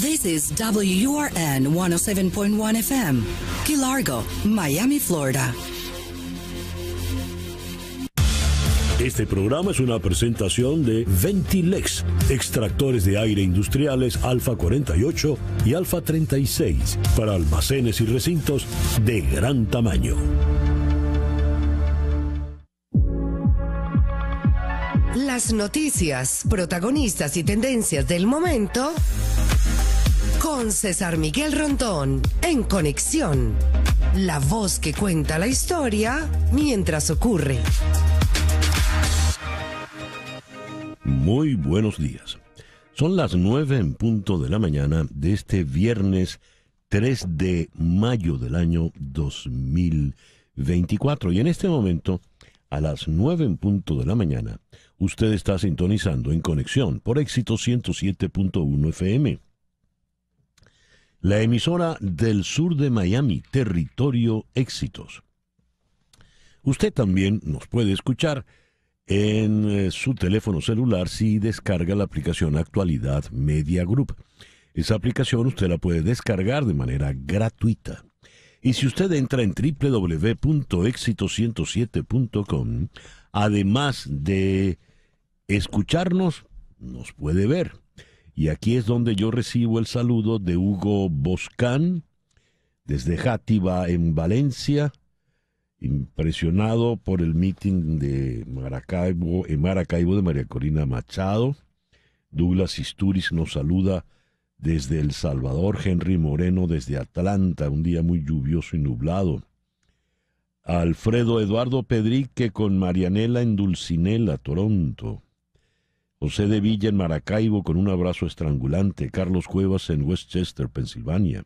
This is WURN 107.1 FM, Key Largo, Miami, Florida. Este programa es una presentación de Ventilex, extractores de aire industriales Alfa 48 y Alfa 36 para almacenes y recintos de gran tamaño. Las noticias, protagonistas y tendencias del momento con César Miguel Rondón en Conexión. La voz que cuenta la historia mientras ocurre. Muy buenos días. Son las nueve en punto de la mañana de este viernes 3 de mayo del año 2024. Y en este momento, a las nueve en punto de la mañana, usted está sintonizando en conexión por éxito 107.1 FM la emisora del sur de Miami, Territorio Éxitos. Usted también nos puede escuchar en eh, su teléfono celular si descarga la aplicación Actualidad Media Group. Esa aplicación usted la puede descargar de manera gratuita. Y si usted entra en www.exito107.com, además de escucharnos, nos puede ver. Y aquí es donde yo recibo el saludo de Hugo Boscán, desde Játiva, en Valencia, impresionado por el meeting de Maracaibo, en Maracaibo de María Corina Machado. Douglas Isturiz nos saluda desde El Salvador, Henry Moreno desde Atlanta, un día muy lluvioso y nublado. Alfredo Eduardo Pedrique con Marianela en Dulcinela, Toronto. José de Villa en Maracaibo con un abrazo estrangulante, Carlos Cuevas en Westchester, Pensilvania,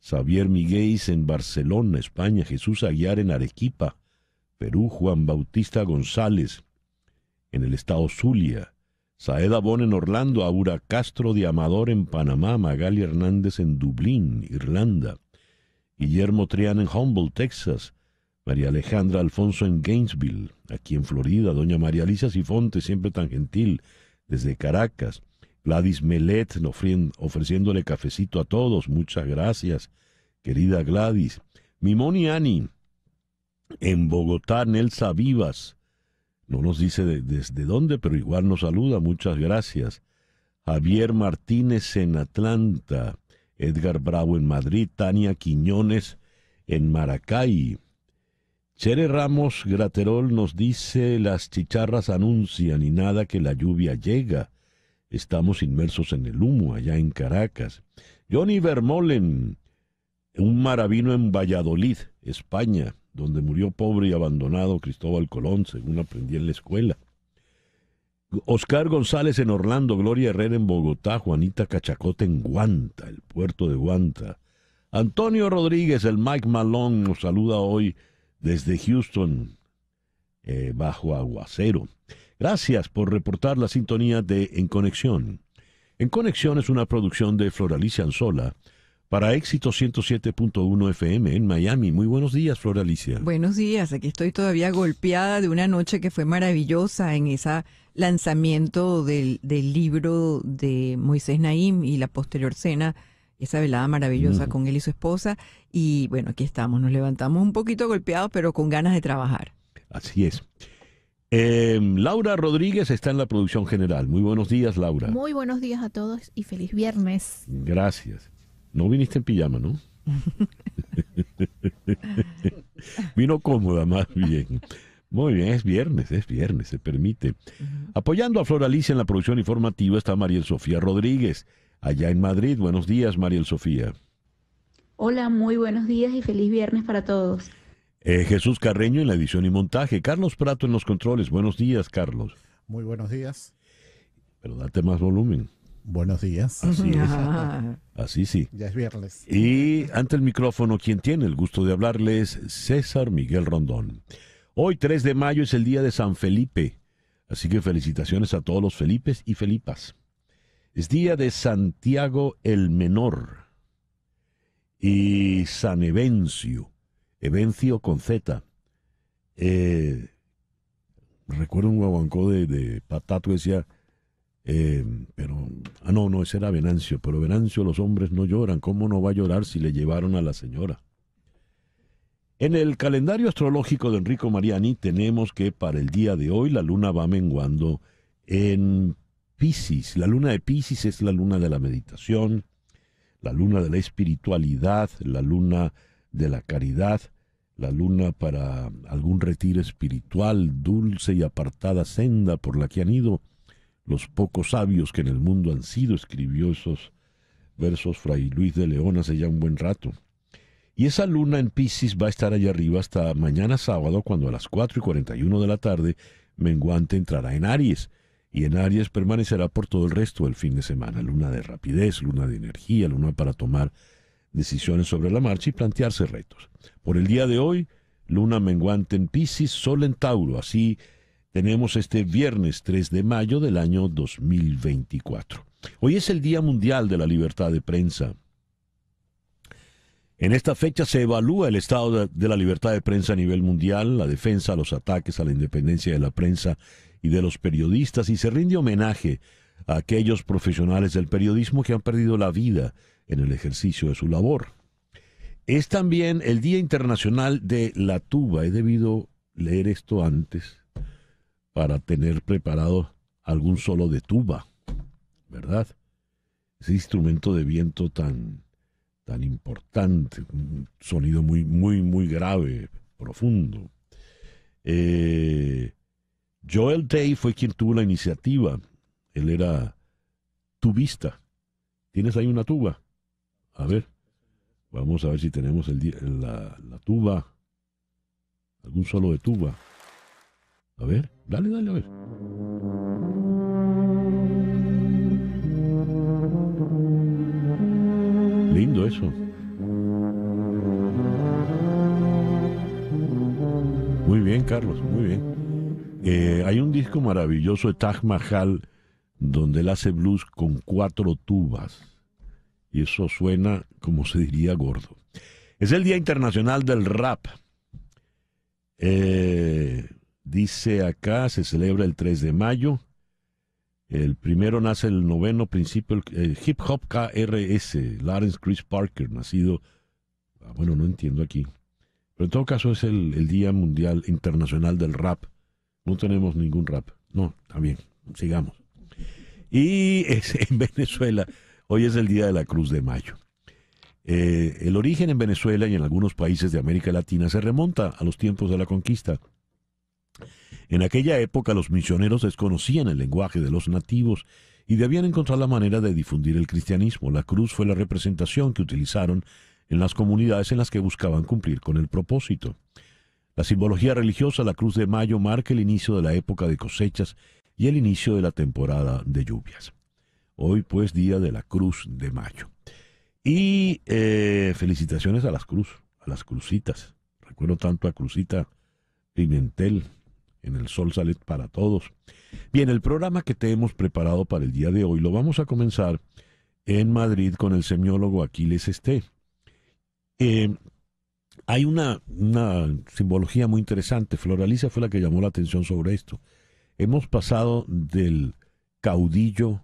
Xavier Miguelis en Barcelona, España, Jesús Aguiar en Arequipa, Perú, Juan Bautista González en el estado Zulia, Saeda Bon en Orlando, Aura Castro de Amador en Panamá, Magali Hernández en Dublín, Irlanda, Guillermo Trián en Humboldt, Texas, María Alejandra Alfonso en Gainesville, aquí en Florida, doña María Alicia Sifonte, siempre tan gentil, desde Caracas. Gladys Melet ofreciéndole cafecito a todos. Muchas gracias, querida Gladys. Mimoni Ani, en Bogotá, Nelsa Vivas. No nos dice desde dónde, pero igual nos saluda. Muchas gracias. Javier Martínez en Atlanta. Edgar Bravo en Madrid. Tania Quiñones en Maracay. Chere Ramos Graterol nos dice, las chicharras anuncian y nada que la lluvia llega. Estamos inmersos en el humo allá en Caracas. Johnny Vermolen, un maravino en Valladolid, España, donde murió pobre y abandonado Cristóbal Colón, según aprendí en la escuela. Oscar González en Orlando, Gloria Herrera en Bogotá, Juanita Cachacote en Guanta, el puerto de Guanta. Antonio Rodríguez, el Mike Malón, nos saluda hoy desde Houston eh, bajo aguacero. Gracias por reportar la sintonía de En Conexión. En Conexión es una producción de Floralicia Anzola para Éxito 107.1 FM en Miami. Muy buenos días, Floralicia. Buenos días, aquí estoy todavía golpeada de una noche que fue maravillosa en ese lanzamiento del, del libro de Moisés Naim y la posterior cena esa velada maravillosa con él y su esposa. Y bueno, aquí estamos, nos levantamos un poquito golpeados, pero con ganas de trabajar. Así es. Em, Laura Rodríguez está en la producción general. Muy buenos días, Laura. Muy buenos días a todos y feliz viernes. Gracias. No viniste en pijama, ¿no? Vino cómoda, más bien. Muy bien, es viernes, es viernes, se permite. Apoyando a Floralicia en la producción informativa está María Sofía Rodríguez allá en Madrid. Buenos días, Mariel Sofía. Hola, muy buenos días y feliz viernes para todos. Eh, Jesús Carreño en la edición y montaje, Carlos Prato en los controles. Buenos días, Carlos. Muy buenos días. Pero date más volumen. Buenos días. Así es. Así sí. Ya es viernes. Y ante el micrófono, quien tiene el gusto de hablarles, César Miguel Rondón. Hoy, 3 de mayo, es el día de San Felipe. Así que felicitaciones a todos los Felipes y Felipas. Es día de Santiago el Menor y San Evencio, Evencio con Z. Eh, recuerdo un guabancó de, de Patato que decía, eh, pero, ah, no, no, ese era Venancio, pero Venancio los hombres no lloran, ¿cómo no va a llorar si le llevaron a la señora? En el calendario astrológico de Enrico Mariani tenemos que para el día de hoy la luna va menguando en Pisces. La luna de Piscis es la luna de la meditación, la luna de la espiritualidad, la luna de la caridad, la luna para algún retiro espiritual, dulce y apartada senda por la que han ido los pocos sabios que en el mundo han sido, escribió esos versos Fray Luis de León hace ya un buen rato. Y esa luna en Pisces va a estar allá arriba hasta mañana sábado, cuando a las 4 y 41 de la tarde, Menguante entrará en Aries y en Aries permanecerá por todo el resto del fin de semana, luna de rapidez, luna de energía, luna para tomar decisiones sobre la marcha y plantearse retos. Por el día de hoy, luna menguante en Pisces, sol en Tauro, así tenemos este viernes 3 de mayo del año 2024. Hoy es el Día Mundial de la Libertad de Prensa. En esta fecha se evalúa el estado de la libertad de prensa a nivel mundial, la defensa, los ataques a la independencia de la prensa y de los periodistas y se rinde homenaje a aquellos profesionales del periodismo que han perdido la vida en el ejercicio de su labor. Es también el Día Internacional de la Tuba. He debido leer esto antes para tener preparado algún solo de tuba, ¿verdad? Ese instrumento de viento tan, tan importante, un sonido muy, muy, muy grave, profundo. Eh, Joel Day fue quien tuvo la iniciativa. Él era tubista. ¿Tienes ahí una tuba? A ver. Vamos a ver si tenemos el, la, la tuba. Algún solo de tuba. A ver, dale, dale, a ver. Lindo eso. Muy bien, Carlos, muy bien. Eh, hay un disco maravilloso de Taj Mahal donde él hace blues con cuatro tubas. Y eso suena, como se diría, gordo. Es el Día Internacional del Rap. Eh, dice acá, se celebra el 3 de mayo. El primero nace el noveno principio, el Hip Hop KRS, Lawrence Chris Parker, nacido, ah, bueno, no entiendo aquí. Pero en todo caso es el Día Mundial Internacional del Rap. No tenemos ningún rap. No, está bien, sigamos. Y en Venezuela, hoy es el Día de la Cruz de Mayo. Eh, el origen en Venezuela y en algunos países de América Latina se remonta a los tiempos de la conquista. En aquella época los misioneros desconocían el lenguaje de los nativos y debían encontrar la manera de difundir el cristianismo. La cruz fue la representación que utilizaron en las comunidades en las que buscaban cumplir con el propósito. La simbología religiosa, la cruz de mayo, marca el inicio de la época de cosechas y el inicio de la temporada de lluvias. Hoy pues día de la cruz de mayo. Y eh, felicitaciones a las cruz, a las crucitas. Recuerdo tanto a Crucita Pimentel, en el Sol sale para todos. Bien, el programa que te hemos preparado para el día de hoy lo vamos a comenzar en Madrid con el semiólogo Aquiles Esté. Eh, hay una, simbología muy interesante. Floraliza fue la que llamó la atención sobre esto. Hemos pasado del caudillo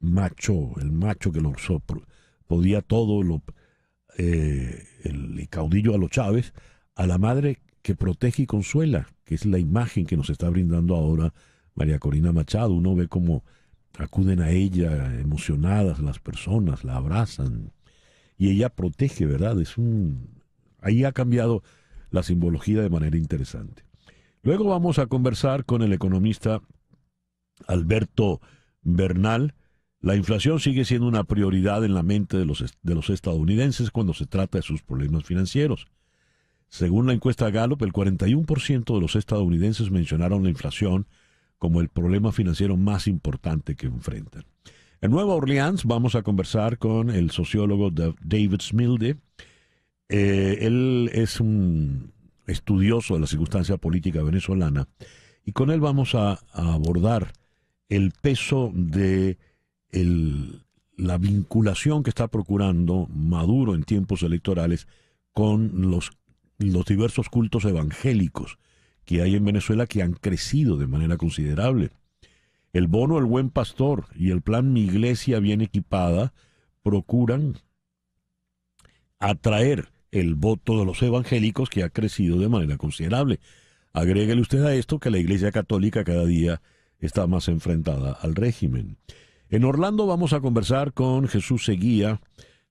macho, el macho que lo podía todo, lo, eh, el caudillo a los Chávez, a la madre que protege y consuela, que es la imagen que nos está brindando ahora María Corina Machado. Uno ve cómo acuden a ella emocionadas las personas, la abrazan y ella protege, ¿verdad? Es un Ahí ha cambiado la simbología de manera interesante. Luego vamos a conversar con el economista Alberto Bernal. La inflación sigue siendo una prioridad en la mente de los, de los estadounidenses cuando se trata de sus problemas financieros. Según la encuesta Gallup, el 41% de los estadounidenses mencionaron la inflación como el problema financiero más importante que enfrentan. En Nueva Orleans vamos a conversar con el sociólogo David Smilde. Eh, él es un estudioso de la circunstancia política venezolana y con él vamos a, abordar el peso de la vinculación que está procurando Maduro en tiempos electorales con los, los diversos cultos evangélicos que hay en Venezuela que han crecido de manera considerable. El bono El Buen Pastor y el plan Mi Iglesia Bien Equipada procuran atraer el voto de los evangélicos que ha crecido de manera considerable. Agréguele usted a esto que la Iglesia Católica cada día está más enfrentada al régimen. En Orlando vamos a conversar con Jesús Seguía,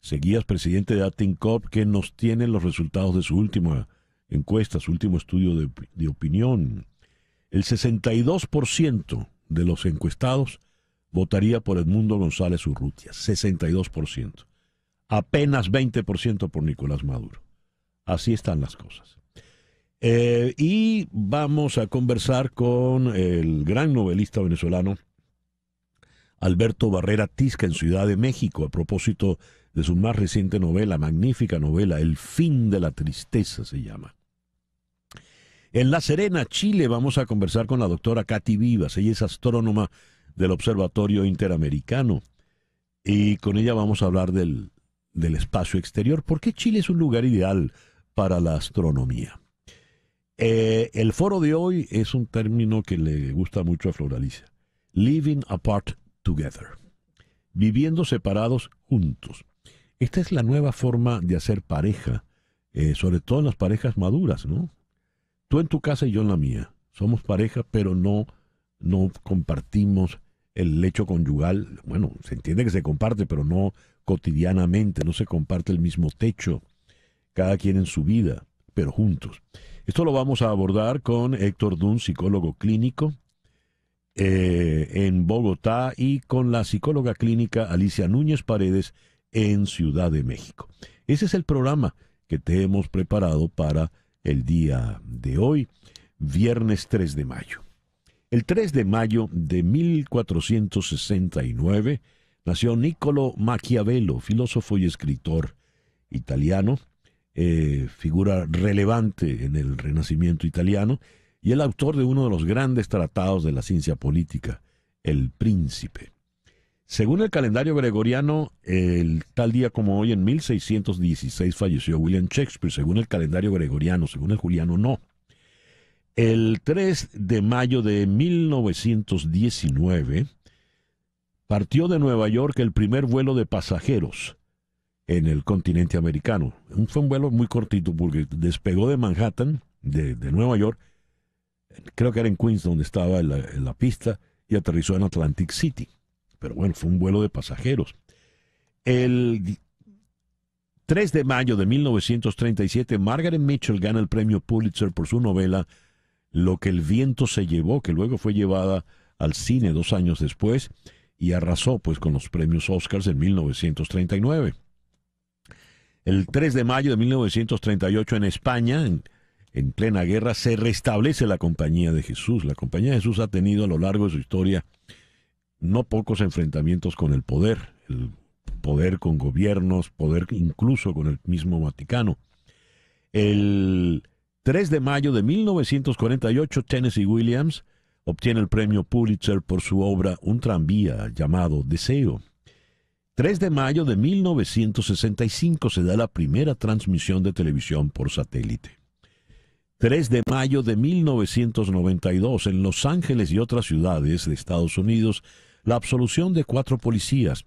Seguías presidente de Atincop, que nos tiene los resultados de su última encuesta, su último estudio de, de opinión. El 62% de los encuestados votaría por Edmundo González Urrutia, 62% apenas 20% por Nicolás Maduro. Así están las cosas. Eh, y vamos a conversar con el gran novelista venezolano Alberto Barrera Tisca en Ciudad de México a propósito de su más reciente novela, magnífica novela, El fin de la tristeza se llama. En La Serena, Chile, vamos a conversar con la doctora Katy Vivas. Ella es astrónoma del Observatorio Interamericano y con ella vamos a hablar del del espacio exterior. ¿Por qué Chile es un lugar ideal para la astronomía? Eh, el foro de hoy es un término que le gusta mucho a Floralicia. Living apart together. Viviendo separados juntos. Esta es la nueva forma de hacer pareja, eh, sobre todo en las parejas maduras, ¿no? Tú en tu casa y yo en la mía. Somos pareja, pero no, no compartimos el lecho conyugal. Bueno, se entiende que se comparte, pero no cotidianamente, no se comparte el mismo techo, cada quien en su vida, pero juntos. Esto lo vamos a abordar con Héctor Dunn, psicólogo clínico eh, en Bogotá, y con la psicóloga clínica Alicia Núñez Paredes en Ciudad de México. Ese es el programa que te hemos preparado para el día de hoy, viernes 3 de mayo. El 3 de mayo de 1469, Nació Niccolo Machiavello, filósofo y escritor italiano, eh, figura relevante en el Renacimiento italiano y el autor de uno de los grandes tratados de la ciencia política, El Príncipe. Según el calendario gregoriano, el tal día como hoy, en 1616, falleció William Shakespeare, según el calendario gregoriano, según el juliano no. El 3 de mayo de 1919, partió de Nueva York el primer vuelo de pasajeros en el continente americano. Fue un vuelo muy cortito porque despegó de Manhattan, de, Nueva York, creo que era en Queens donde estaba la, la, pista, y aterrizó en Atlantic City. Pero bueno, fue un vuelo de pasajeros. El 3 de mayo de 1937, Margaret Mitchell gana el premio Pulitzer por su novela Lo que el viento se llevó, que luego fue llevada al cine dos años después y arrasó pues con los premios Oscars en 1939. El 3 de mayo de 1938 en España, en, plena guerra, se restablece la Compañía de Jesús. La Compañía de Jesús ha tenido a lo largo de su historia no pocos enfrentamientos con el poder, el poder con gobiernos, poder incluso con el mismo Vaticano. El 3 de mayo de 1948, Tennessee Williams obtiene el premio Pulitzer por su obra Un tranvía llamado Deseo. 3 de mayo de 1965 se da la primera transmisión de televisión por satélite. 3 de mayo de 1992, en Los Ángeles y otras ciudades de Estados Unidos, la absolución de cuatro policías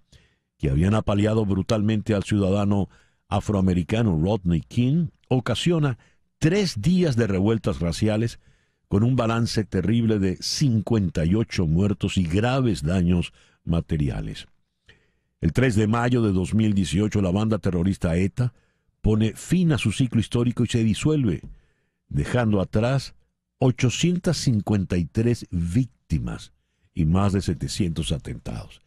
que habían apaleado brutalmente al ciudadano afroamericano Rodney King ocasiona tres días de revueltas raciales con un balance terrible de 58 muertos y graves daños materiales. El 3 de mayo de 2018 la banda terrorista ETA pone fin a su ciclo histórico y se disuelve, dejando atrás 853 víctimas y más de 700 atentados.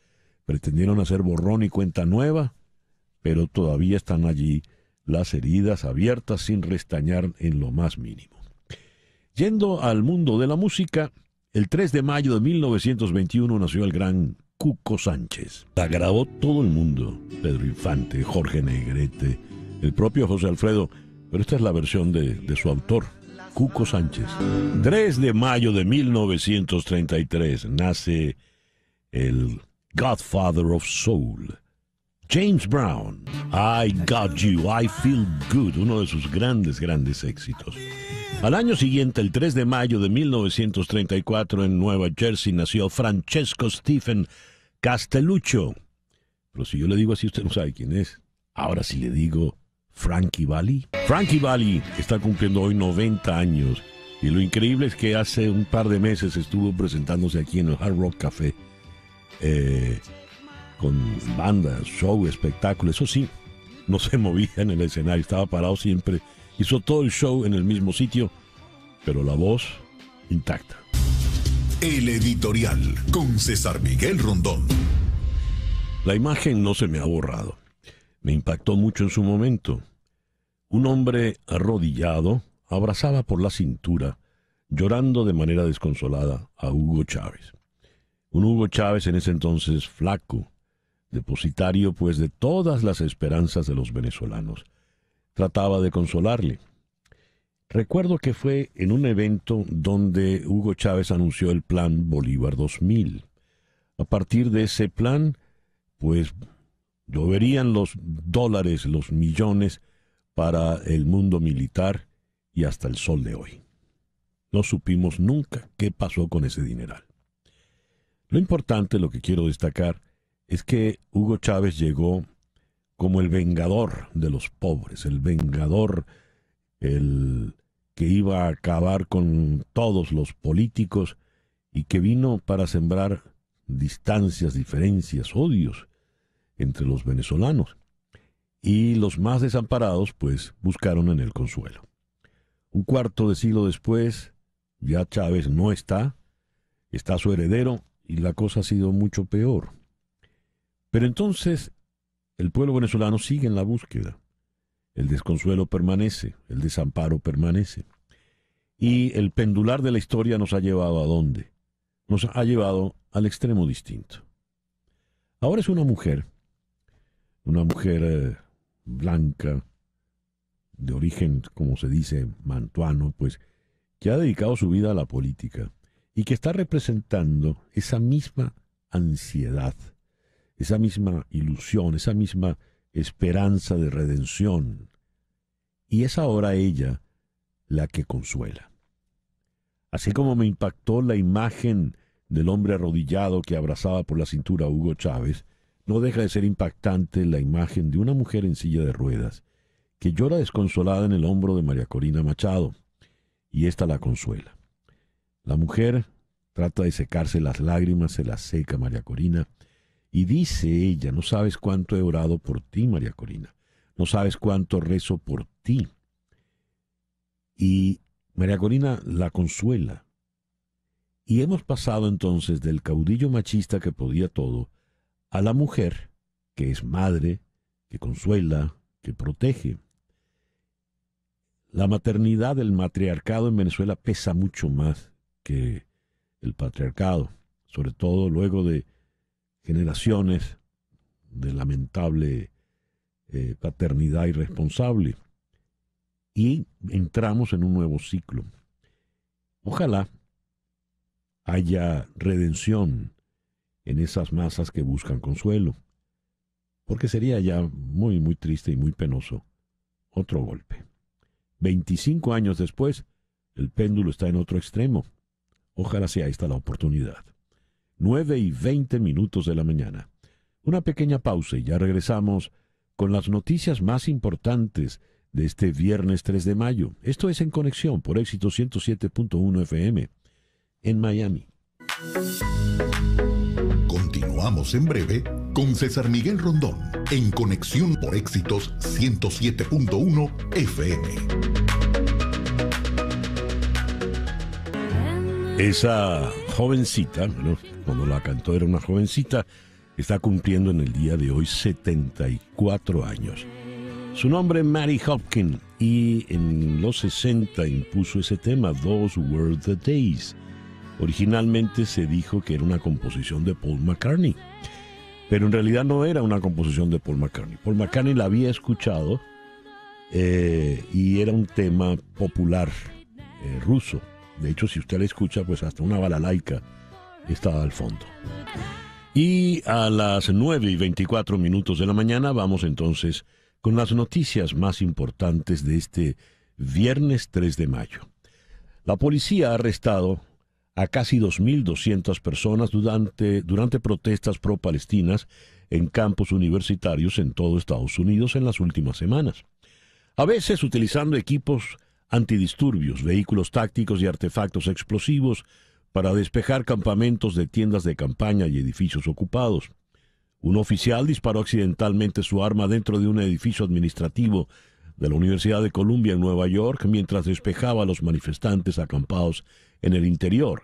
Pretendieron hacer borrón y cuenta nueva, pero todavía están allí las heridas abiertas sin restañar en lo más mínimo. Yendo al mundo de la música, el 3 de mayo de 1921 nació el gran Cuco Sánchez. La grabó todo el mundo, Pedro Infante, Jorge Negrete, el propio José Alfredo, pero esta es la versión de, de su autor, Cuco Sánchez. 3 de mayo de 1933 nace el Godfather of Soul, James Brown. I Got You, I Feel Good, uno de sus grandes, grandes éxitos. Al año siguiente, el 3 de mayo de 1934, en Nueva Jersey nació Francesco Stephen Castelluccio. Pero si yo le digo así, usted no sabe quién es. Ahora sí le digo Frankie Valli. Frankie Valli está cumpliendo hoy 90 años. Y lo increíble es que hace un par de meses estuvo presentándose aquí en el Hard Rock Café. Eh, con bandas, show, espectáculos. Eso sí, no se movía en el escenario, estaba parado siempre Hizo todo el show en el mismo sitio, pero la voz intacta. El editorial con César Miguel Rondón. La imagen no se me ha borrado. Me impactó mucho en su momento. Un hombre arrodillado abrazaba por la cintura, llorando de manera desconsolada, a Hugo Chávez. Un Hugo Chávez en ese entonces flaco, depositario pues de todas las esperanzas de los venezolanos trataba de consolarle. Recuerdo que fue en un evento donde Hugo Chávez anunció el plan Bolívar 2000. A partir de ese plan, pues lloverían los dólares, los millones para el mundo militar y hasta el sol de hoy. No supimos nunca qué pasó con ese dineral. Lo importante, lo que quiero destacar, es que Hugo Chávez llegó como el vengador de los pobres, el vengador, el que iba a acabar con todos los políticos y que vino para sembrar distancias, diferencias, odios entre los venezolanos. Y los más desamparados, pues, buscaron en el consuelo. Un cuarto de siglo después, ya Chávez no está, está su heredero y la cosa ha sido mucho peor. Pero entonces el pueblo venezolano sigue en la búsqueda. El desconsuelo permanece, el desamparo permanece. Y el pendular de la historia nos ha llevado a dónde? Nos ha llevado al extremo distinto. Ahora es una mujer, una mujer eh, blanca, de origen, como se dice, mantuano, pues, que ha dedicado su vida a la política y que está representando esa misma ansiedad esa misma ilusión, esa misma esperanza de redención. Y es ahora ella la que consuela. Así como me impactó la imagen del hombre arrodillado que abrazaba por la cintura a Hugo Chávez, no deja de ser impactante la imagen de una mujer en silla de ruedas que llora desconsolada en el hombro de María Corina Machado, y ésta la consuela. La mujer trata de secarse las lágrimas, se las seca María Corina, y dice ella, no sabes cuánto he orado por ti, María Corina, no sabes cuánto rezo por ti. Y María Corina la consuela. Y hemos pasado entonces del caudillo machista que podía todo a la mujer que es madre, que consuela, que protege. La maternidad del matriarcado en Venezuela pesa mucho más que el patriarcado, sobre todo luego de generaciones de lamentable eh, paternidad irresponsable. Y entramos en un nuevo ciclo. Ojalá haya redención en esas masas que buscan consuelo, porque sería ya muy, muy triste y muy penoso otro golpe. Veinticinco años después, el péndulo está en otro extremo. Ojalá sea esta la oportunidad. 9 y 20 minutos de la mañana. Una pequeña pausa y ya regresamos con las noticias más importantes de este viernes 3 de mayo. Esto es en conexión por éxito 107.1 FM en Miami. Continuamos en breve con César Miguel Rondón en conexión por éxitos 107.1 FM. Esa jovencita, cuando la cantó era una jovencita, está cumpliendo en el día de hoy 74 años. Su nombre es Mary Hopkins y en los 60 impuso ese tema, Those Were the Days. Originalmente se dijo que era una composición de Paul McCartney, pero en realidad no era una composición de Paul McCartney. Paul McCartney la había escuchado eh, y era un tema popular eh, ruso de hecho, si usted la escucha, pues hasta una bala laica está al fondo. Y a las 9 y 24 minutos de la mañana vamos entonces con las noticias más importantes de este viernes 3 de mayo. La policía ha arrestado a casi 2.200 personas durante, durante protestas pro-palestinas en campos universitarios en todo Estados Unidos en las últimas semanas. A veces utilizando equipos antidisturbios, vehículos tácticos y artefactos explosivos para despejar campamentos de tiendas de campaña y edificios ocupados. Un oficial disparó accidentalmente su arma dentro de un edificio administrativo de la Universidad de Columbia en Nueva York mientras despejaba a los manifestantes acampados en el interior.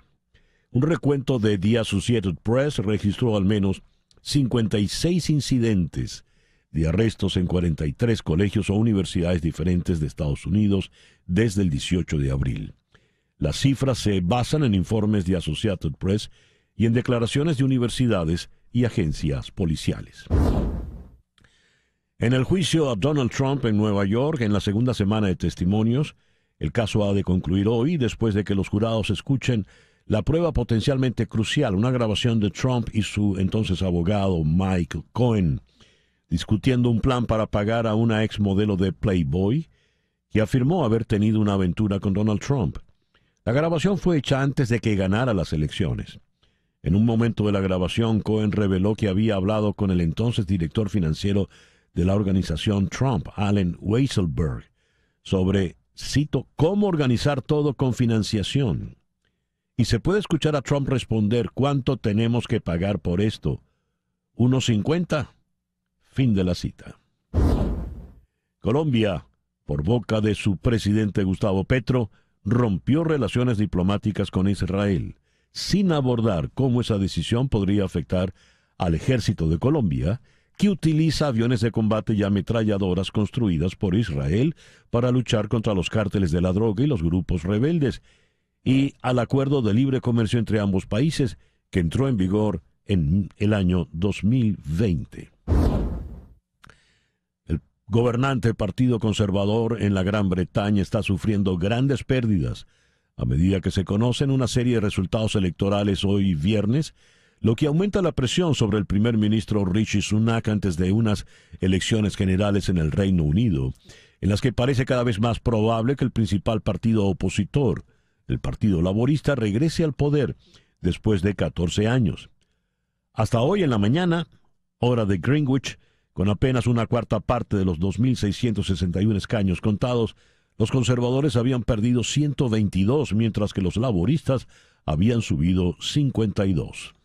Un recuento de The Associated Press registró al menos 56 incidentes de arrestos en 43 colegios o universidades diferentes de Estados Unidos desde el 18 de abril. Las cifras se basan en informes de Associated Press y en declaraciones de universidades y agencias policiales. En el juicio a Donald Trump en Nueva York, en la segunda semana de testimonios, el caso ha de concluir hoy después de que los jurados escuchen la prueba potencialmente crucial, una grabación de Trump y su entonces abogado Mike Cohen discutiendo un plan para pagar a una ex modelo de Playboy que afirmó haber tenido una aventura con Donald Trump. La grabación fue hecha antes de que ganara las elecciones. En un momento de la grabación, Cohen reveló que había hablado con el entonces director financiero de la organización Trump, Allen Weiselberg, sobre, cito, cómo organizar todo con financiación. Y se puede escuchar a Trump responder cuánto tenemos que pagar por esto. ¿Unos 50? Fin de la cita. Colombia, por boca de su presidente Gustavo Petro, rompió relaciones diplomáticas con Israel, sin abordar cómo esa decisión podría afectar al ejército de Colombia, que utiliza aviones de combate y ametralladoras construidas por Israel para luchar contra los cárteles de la droga y los grupos rebeldes, y al acuerdo de libre comercio entre ambos países, que entró en vigor en el año 2020 gobernante Partido Conservador en la Gran Bretaña está sufriendo grandes pérdidas a medida que se conocen una serie de resultados electorales hoy viernes, lo que aumenta la presión sobre el primer ministro Rishi Sunak antes de unas elecciones generales en el Reino Unido, en las que parece cada vez más probable que el principal partido opositor, el Partido Laborista, regrese al poder después de 14 años. Hasta hoy en la mañana, hora de Greenwich, con apenas una cuarta parte de los 2.661 escaños contados, los conservadores habían perdido 122, mientras que los laboristas habían subido 52.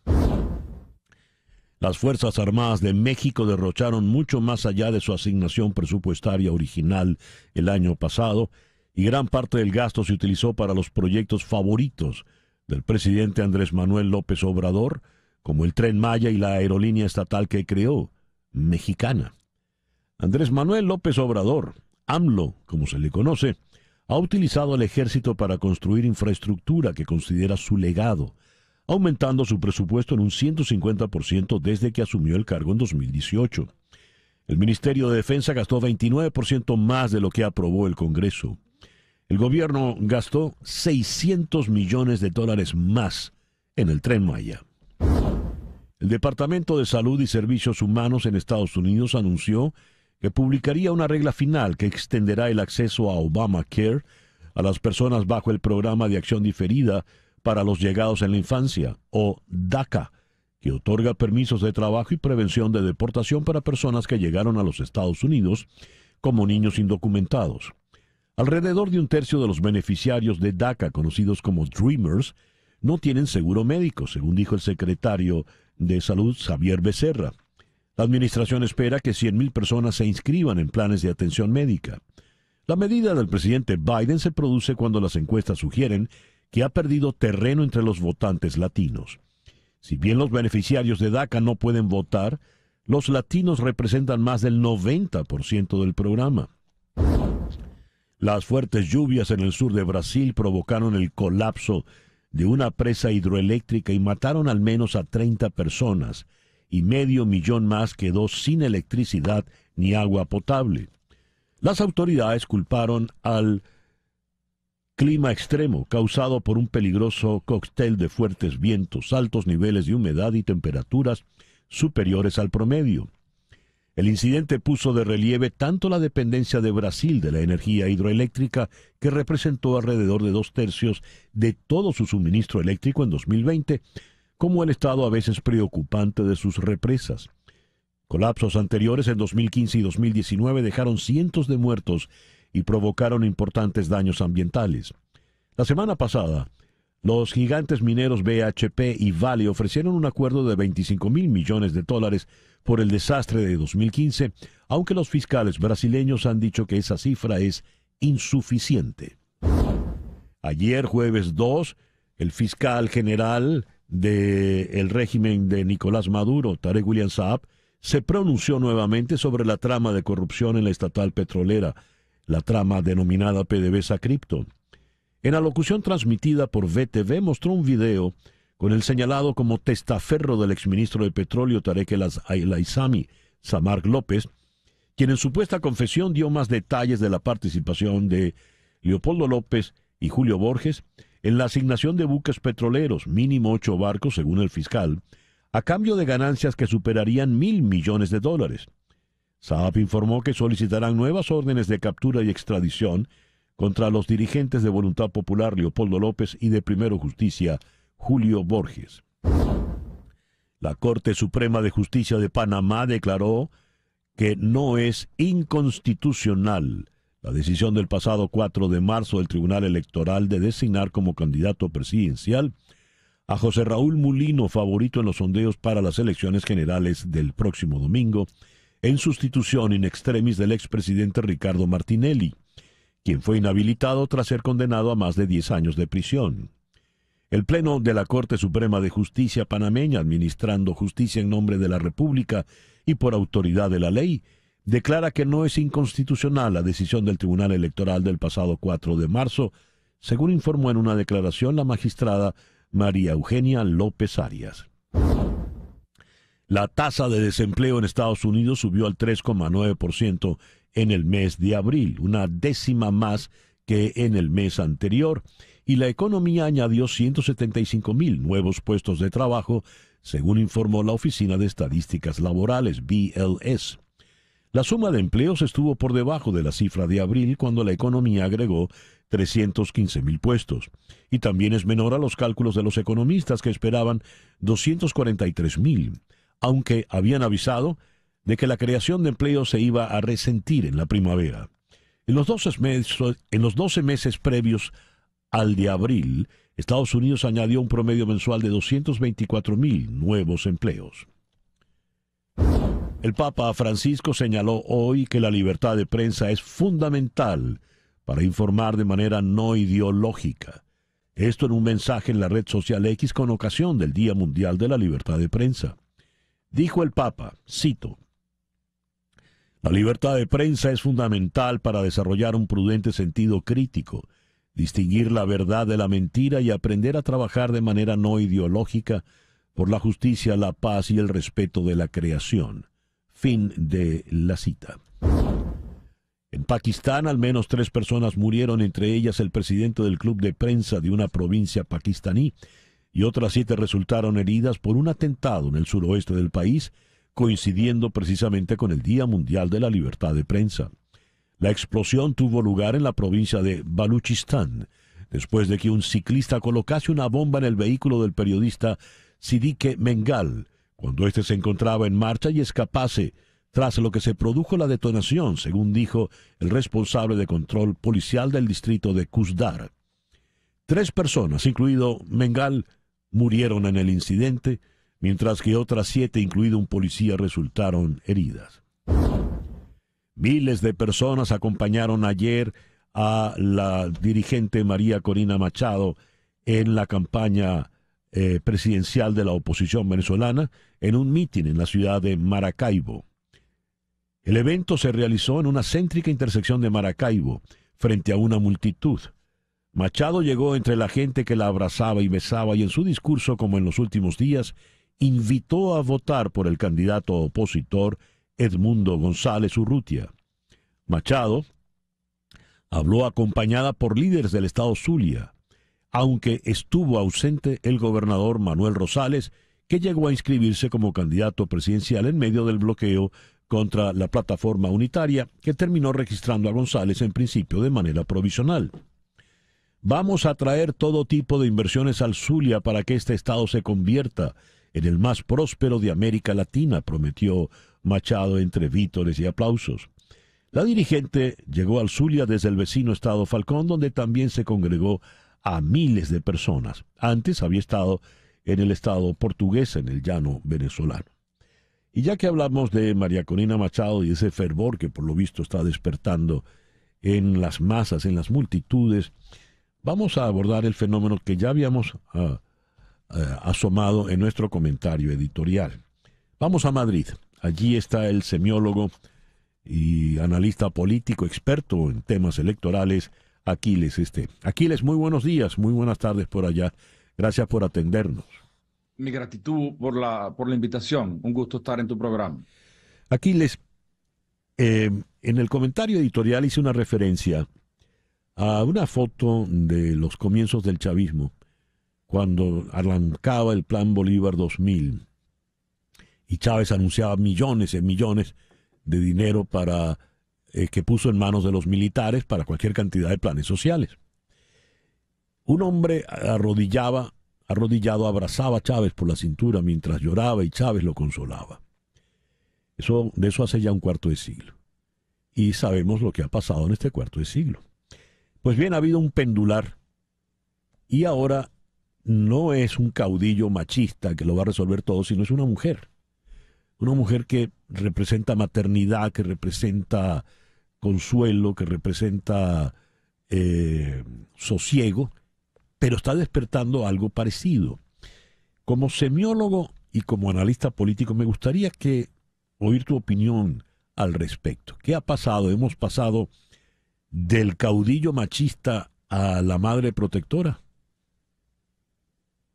Las Fuerzas Armadas de México derrocharon mucho más allá de su asignación presupuestaria original el año pasado y gran parte del gasto se utilizó para los proyectos favoritos del presidente Andrés Manuel López Obrador, como el tren Maya y la aerolínea estatal que creó, mexicana. Andrés Manuel López Obrador, AMLO, como se le conoce, ha utilizado al ejército para construir infraestructura que considera su legado, aumentando su presupuesto en un 150% desde que asumió el cargo en 2018. El Ministerio de Defensa gastó 29% más de lo que aprobó el Congreso. El gobierno gastó 600 millones de dólares más en el tren Maya. El Departamento de Salud y Servicios Humanos en Estados Unidos anunció que publicaría una regla final que extenderá el acceso a Obamacare a las personas bajo el programa de acción diferida para los llegados en la infancia, o DACA, que otorga permisos de trabajo y prevención de deportación para personas que llegaron a los Estados Unidos como niños indocumentados. Alrededor de un tercio de los beneficiarios de DACA, conocidos como Dreamers, no tienen seguro médico, según dijo el secretario de Salud, Javier Becerra. La administración espera que 100.000 personas se inscriban en planes de atención médica. La medida del presidente Biden se produce cuando las encuestas sugieren que ha perdido terreno entre los votantes latinos. Si bien los beneficiarios de DACA no pueden votar, los latinos representan más del 90% del programa. Las fuertes lluvias en el sur de Brasil provocaron el colapso de una presa hidroeléctrica y mataron al menos a 30 personas y medio millón más quedó sin electricidad ni agua potable. Las autoridades culparon al clima extremo causado por un peligroso cóctel de fuertes vientos, altos niveles de humedad y temperaturas superiores al promedio. El incidente puso de relieve tanto la dependencia de Brasil de la energía hidroeléctrica, que representó alrededor de dos tercios de todo su suministro eléctrico en 2020, como el estado a veces preocupante de sus represas. Colapsos anteriores en 2015 y 2019 dejaron cientos de muertos y provocaron importantes daños ambientales. La semana pasada, los gigantes mineros BHP y Vale ofrecieron un acuerdo de 25 mil millones de dólares por el desastre de 2015, aunque los fiscales brasileños han dicho que esa cifra es insuficiente. Ayer, jueves 2, el fiscal general del régimen de Nicolás Maduro, Tarek William Saab, se pronunció nuevamente sobre la trama de corrupción en la estatal petrolera, la trama denominada PDVSA Crypto. En la locución transmitida por VTV mostró un video con el señalado como testaferro del exministro de Petróleo Tarek El Aizami, Samar López, quien en supuesta confesión dio más detalles de la participación de Leopoldo López y Julio Borges en la asignación de buques petroleros, mínimo ocho barcos según el fiscal, a cambio de ganancias que superarían mil millones de dólares. Saab informó que solicitarán nuevas órdenes de captura y extradición contra los dirigentes de Voluntad Popular Leopoldo López y de Primero Justicia Julio Borges. La Corte Suprema de Justicia de Panamá declaró que no es inconstitucional la decisión del pasado 4 de marzo del Tribunal Electoral de designar como candidato presidencial a José Raúl Mulino, favorito en los sondeos para las elecciones generales del próximo domingo, en sustitución in extremis del expresidente Ricardo Martinelli quien fue inhabilitado tras ser condenado a más de 10 años de prisión. El Pleno de la Corte Suprema de Justicia panameña, administrando justicia en nombre de la República y por autoridad de la ley, declara que no es inconstitucional la decisión del Tribunal Electoral del pasado 4 de marzo, según informó en una declaración la magistrada María Eugenia López Arias. La tasa de desempleo en Estados Unidos subió al 3,9% en el mes de abril, una décima más que en el mes anterior, y la economía añadió 175 mil nuevos puestos de trabajo, según informó la Oficina de Estadísticas Laborales, BLS. La suma de empleos estuvo por debajo de la cifra de abril cuando la economía agregó 315 mil puestos, y también es menor a los cálculos de los economistas que esperaban 243 mil, aunque habían avisado de que la creación de empleo se iba a resentir en la primavera. En los 12 meses, en los 12 meses previos al de abril, Estados Unidos añadió un promedio mensual de 224 mil nuevos empleos. El Papa Francisco señaló hoy que la libertad de prensa es fundamental para informar de manera no ideológica. Esto en un mensaje en la red social X con ocasión del Día Mundial de la Libertad de Prensa. Dijo el Papa, cito, la libertad de prensa es fundamental para desarrollar un prudente sentido crítico, distinguir la verdad de la mentira y aprender a trabajar de manera no ideológica por la justicia, la paz y el respeto de la creación. Fin de la cita. En Pakistán al menos tres personas murieron, entre ellas el presidente del club de prensa de una provincia pakistaní, y otras siete resultaron heridas por un atentado en el suroeste del país coincidiendo precisamente con el Día Mundial de la Libertad de Prensa. La explosión tuvo lugar en la provincia de Baluchistán, después de que un ciclista colocase una bomba en el vehículo del periodista Sidique Mengal, cuando éste se encontraba en marcha y escapase, tras lo que se produjo la detonación, según dijo el responsable de control policial del distrito de Kuzdar. Tres personas, incluido Mengal, murieron en el incidente, mientras que otras siete, incluido un policía, resultaron heridas. Miles de personas acompañaron ayer a la dirigente María Corina Machado en la campaña eh, presidencial de la oposición venezolana en un mitin en la ciudad de Maracaibo. El evento se realizó en una céntrica intersección de Maracaibo, frente a una multitud. Machado llegó entre la gente que la abrazaba y besaba y en su discurso, como en los últimos días, invitó a votar por el candidato opositor Edmundo González Urrutia. Machado habló acompañada por líderes del estado Zulia, aunque estuvo ausente el gobernador Manuel Rosales, que llegó a inscribirse como candidato presidencial en medio del bloqueo contra la plataforma unitaria que terminó registrando a González en principio de manera provisional. Vamos a traer todo tipo de inversiones al Zulia para que este estado se convierta en el más próspero de América Latina, prometió Machado entre vítores y aplausos. La dirigente llegó al Zulia desde el vecino estado Falcón, donde también se congregó a miles de personas. Antes había estado en el estado portugués, en el llano venezolano. Y ya que hablamos de María Corina Machado y ese fervor que por lo visto está despertando en las masas, en las multitudes, vamos a abordar el fenómeno que ya habíamos ah, eh, asomado en nuestro comentario editorial. Vamos a Madrid. Allí está el semiólogo y analista político experto en temas electorales, Aquiles Este. Aquiles, muy buenos días, muy buenas tardes por allá. Gracias por atendernos. Mi gratitud por la, por la invitación. Un gusto estar en tu programa. Aquiles, eh, en el comentario editorial hice una referencia a una foto de los comienzos del chavismo cuando arrancaba el Plan Bolívar 2000 y Chávez anunciaba millones y millones de dinero para eh, que puso en manos de los militares para cualquier cantidad de planes sociales. Un hombre arrodillaba, arrodillado abrazaba a Chávez por la cintura mientras lloraba y Chávez lo consolaba. Eso, de eso hace ya un cuarto de siglo. Y sabemos lo que ha pasado en este cuarto de siglo. Pues bien, ha habido un pendular y ahora no es un caudillo machista que lo va a resolver todo, sino es una mujer. Una mujer que representa maternidad, que representa consuelo, que representa eh, sosiego, pero está despertando algo parecido. Como semiólogo y como analista político, me gustaría que oír tu opinión al respecto. ¿Qué ha pasado? Hemos pasado del caudillo machista a la madre protectora.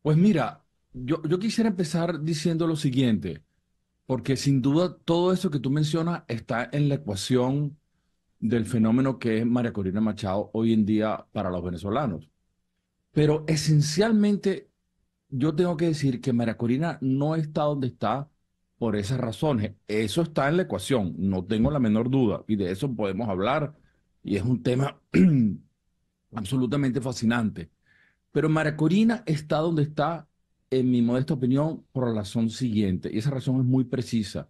Pues mira, yo, quisiera empezar diciendo lo siguiente, porque sin duda todo eso que tú mencionas está en la ecuación del fenómeno que es María Corina Machado hoy en día para los venezolanos. Pero esencialmente yo tengo que decir que María Corina no está donde está por esas razones. Eso está en la ecuación, no tengo la menor duda, y de eso podemos hablar, y es un tema absolutamente fascinante. Pero Maracorina está donde está, en mi modesta opinión, por la razón siguiente, y esa razón es muy precisa.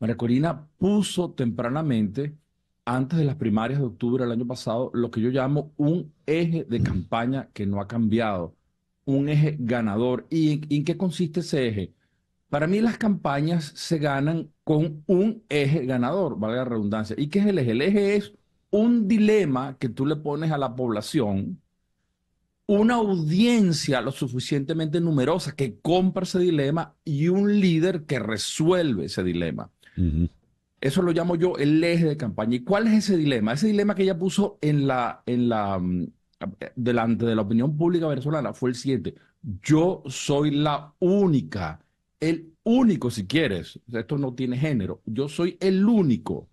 Maracorina puso tempranamente, antes de las primarias de octubre del año pasado, lo que yo llamo un eje de campaña que no ha cambiado, un eje ganador. ¿Y en, qué consiste ese eje? Para mí las campañas se ganan con un eje ganador, valga la redundancia. ¿Y qué es el eje? El eje es un dilema que tú le pones a la población una audiencia lo suficientemente numerosa que compra ese dilema y un líder que resuelve ese dilema. Eso lo llamo yo el eje de campaña. ¿Y cuál es ese dilema? Ese dilema que ella puso en la, en la, mm, delante de la opinión pública venezolana fue el siguiente. Yo soy la única, el único si quieres, esto no tiene género, yo soy el único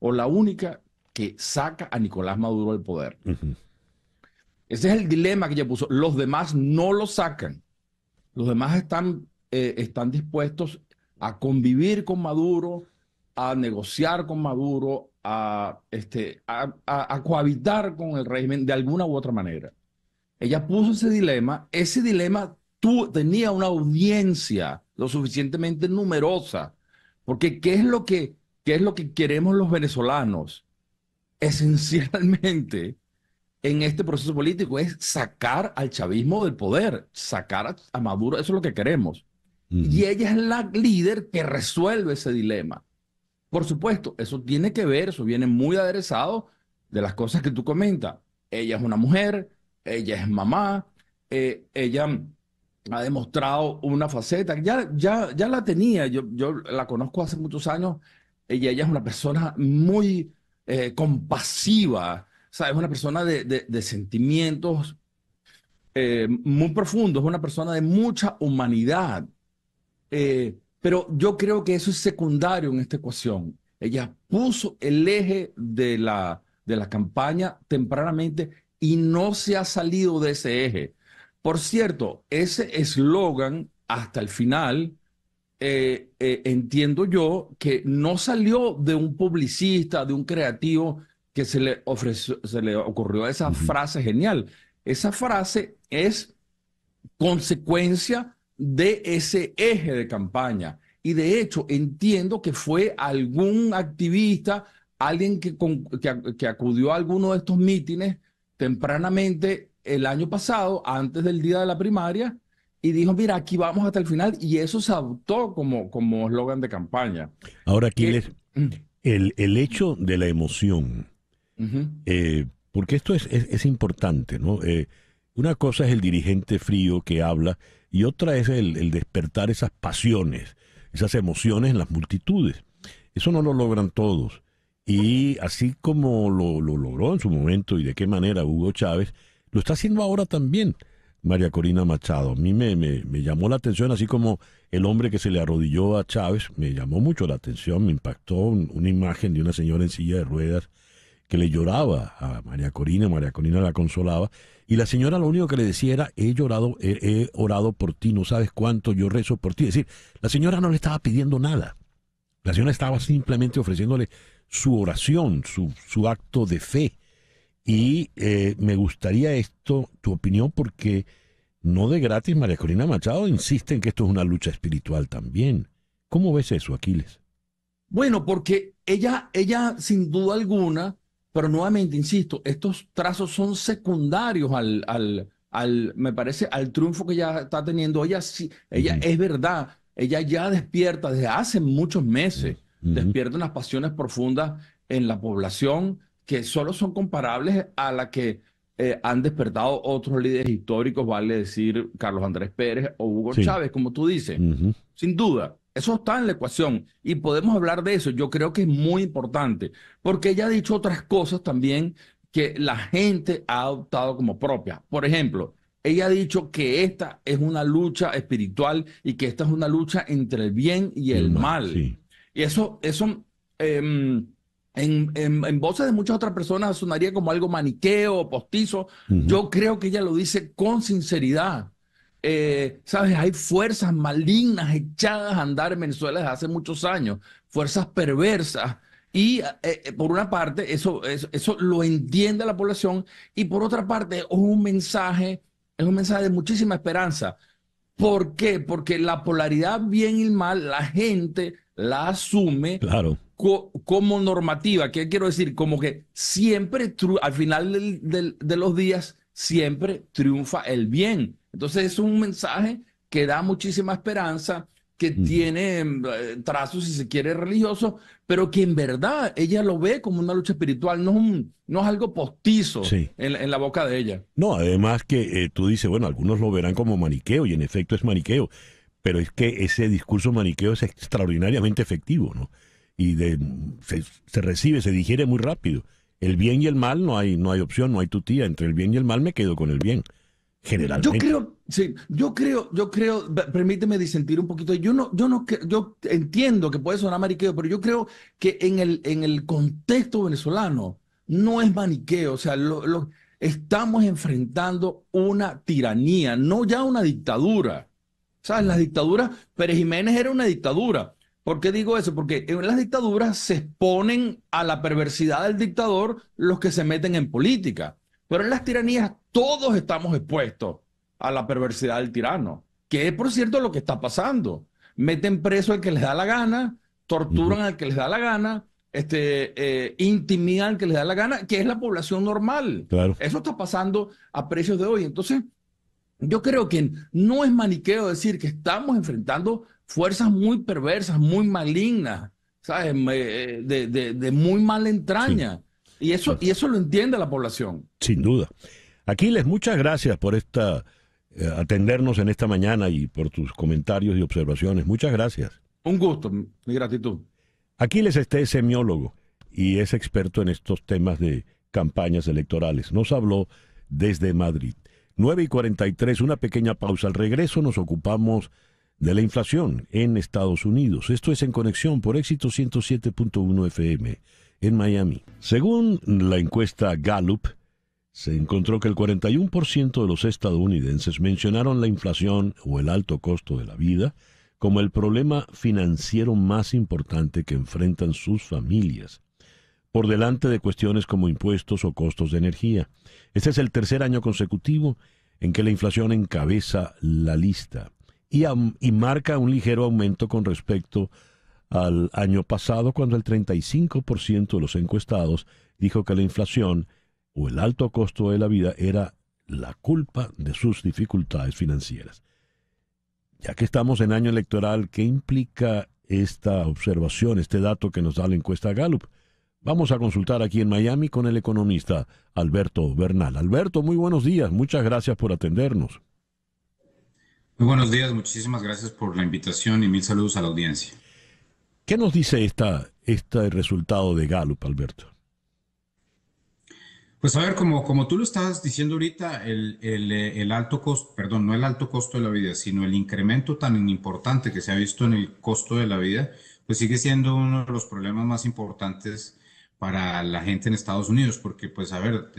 o la única que saca a Nicolás Maduro del poder. Ese es el dilema que ella puso. Los demás no lo sacan. Los demás están, eh, están dispuestos a convivir con Maduro, a negociar con Maduro, a, este, a, cohabitar con el régimen de alguna u otra manera. Ella puso ese dilema. Ese dilema tú, tenía una audiencia lo suficientemente numerosa. Porque ¿qué es lo que, qué es lo que queremos los venezolanos? Esencialmente en este proceso político es sacar al chavismo del poder, sacar a, Maduro, eso es lo que queremos. Y ella es la líder que resuelve ese dilema. Por supuesto, eso tiene que ver, eso viene muy aderezado de las cosas que tú comentas. Ella es una mujer, ella es mamá, eh, ella ha demostrado una faceta, ya, ya, ya la tenía, yo, yo la conozco hace muchos años, ella, ella es una persona muy eh, compasiva, sea, es una persona de, sentimientos eh, muy profundos, es una persona de mucha humanidad. Eh, pero yo creo que eso es secundario en esta ecuación. Ella puso el eje de la, de la campaña tempranamente y no se ha salido de ese eje. Por cierto, ese eslogan hasta el final, eh, entiendo yo que no salió de un publicista, de un creativo que se le, ofreció, se le ocurrió esa frase genial. Esa frase es consecuencia de ese eje de campaña. Y de hecho, entiendo que fue algún activista, alguien que, que, acudió a alguno de estos mítines tempranamente el año pasado, antes del día de la primaria, y dijo, mira, aquí vamos hasta el final, y eso se adoptó como eslogan de campaña. Ahora, aquí mm. el, el hecho de la emoción, eh, porque esto es, es, importante, ¿no? Eh, una cosa es el dirigente frío que habla y otra es el, el, despertar esas pasiones, esas emociones en las multitudes. Eso no lo logran todos. Y así como lo, lo logró en su momento y de qué manera Hugo Chávez, lo está haciendo ahora también. María Corina Machado. A mí me, me, llamó la atención, así como el hombre que se le arrodilló a Chávez, me llamó mucho la atención, me impactó una imagen de una señora en silla de ruedas que le lloraba a María Corina, María Corina la consolaba, y la señora lo único que le decía era, he llorado, he, orado por ti, no sabes cuánto yo rezo por ti. Es decir, la señora no le estaba pidiendo nada, la señora estaba simplemente ofreciéndole su oración, su, acto de fe. Y eh, me gustaría esto, tu opinión, porque no de gratis María Corina Machado insiste en que esto es una lucha espiritual también. ¿Cómo ves eso, Aquiles? Bueno, porque ella, ella sin duda alguna, pero nuevamente, insisto, estos trazos son secundarios al, al, al me parece, al triunfo que ya está teniendo. Ella sí, ella es verdad, ella ya despierta desde hace muchos meses, despierta unas pasiones profundas en la población que solo son comparables a la que eh, han despertado otros líderes históricos, vale decir Carlos Andrés Pérez o Hugo Chávez, como tú dices, sin duda. Eso está en la ecuación y podemos hablar de eso. Yo creo que es muy importante porque ella ha dicho otras cosas también que la gente ha adoptado como propia. Por ejemplo, ella ha dicho que esta es una lucha espiritual y que esta es una lucha entre el bien y el mal. Y eso, eso em, en, voces de muchas otras personas sonaría como algo maniqueo, o postizo. Yo creo que ella lo dice con sinceridad. Eh, ¿sabes? Hay fuerzas malignas echadas a andar en Venezuela desde hace muchos años, fuerzas perversas. Y eh, eh, por una parte, eso, eso, lo entiende la población, y por otra parte, es un mensaje, es un mensaje de muchísima esperanza. ¿Por qué? Porque la polaridad bien y mal, la gente la asume claro. como normativa. ¿Qué quiero decir? Como que siempre, al final de los días, siempre triunfa el bien. Entonces es un mensaje que da muchísima esperanza, que tiene em, trazos, si se quiere, religiosos, pero que en verdad ella lo ve como una lucha espiritual, no es, no es algo postizo en, la boca de ella. No, además que eh, tú dices, bueno, algunos lo verán como maniqueo y en efecto es maniqueo, pero es que ese discurso maniqueo es extraordinariamente efectivo, ¿no? Y se, recibe, se digiere muy rápido. El bien y el mal no hay, no hay opción, no hay tutía. Entre el bien y el mal me quedo con el bien. Yo creo, sí, yo creo, yo creo, permíteme disentir un poquito. Yo no, yo no, yo entiendo que puede sonar maniqueo, pero yo creo que en el, en el contexto venezolano no es maniqueo, o sea, estamos enfrentando una tiranía, no ya una dictadura. ¿Sabes? Las dictaduras, Pérez Jiménez era una dictadura. ¿Por qué digo eso? Porque en las dictaduras se exponen a la perversidad del dictador los que se meten en política. Pero en las tiranías todos estamos expuestos a la perversidad del tirano, que es, por cierto, lo que está pasando. Meten preso al que les da la gana, torturan al que les da la gana, este, eh, intimidan al que les da la gana, que es la población normal. Eso está pasando a precios de hoy. Entonces, yo creo que no es maniqueo decir que estamos enfrentando fuerzas muy perversas, muy malignas, ¿sabes? Eh, de, muy mala entraña. Y eso, y eso lo entiende la población. Sin duda. Aquiles, muchas gracias por esta eh, atendernos en esta mañana y por tus comentarios y observaciones. Muchas gracias. Un gusto, mi gratitud. Aquiles este es semiólogo y es experto en estos temas de campañas electorales. Nos habló desde Madrid. 9 y 43, una pequeña pausa. Al regreso nos ocupamos de la inflación en Estados Unidos. Esto es en conexión por éxito 107.1 FM en Miami. Según la encuesta Gallup, se encontró que el 41% de los estadounidenses mencionaron la inflación o el alto costo de la vida como el problema financiero más importante que enfrentan sus familias, por delante de cuestiones como impuestos o costos de energía. Este es el tercer año consecutivo en que la inflación encabeza la lista y, marca un ligero aumento con respecto al año pasado cuando el 35% de los encuestados dijo que la inflación o el alto costo de la vida era la culpa de sus dificultades financieras. Ya que estamos en año electoral, ¿qué implica esta observación, este dato que nos da la encuesta Gallup? Vamos a consultar aquí en Miami con el economista Alberto Bernal. Alberto, muy buenos días, muchas gracias por atendernos. Muy buenos días, muchísimas gracias por la invitación y mil saludos a la audiencia. ¿Qué nos dice esta, este resultado de Gallup, Alberto? Pues a ver, como, como tú lo estás diciendo ahorita, el, el, alto costo, perdón, no el alto costo de la vida, sino el incremento tan importante que se ha visto en el costo de la vida, pues sigue siendo uno de los problemas más importantes para la gente en Estados Unidos, porque pues a ver,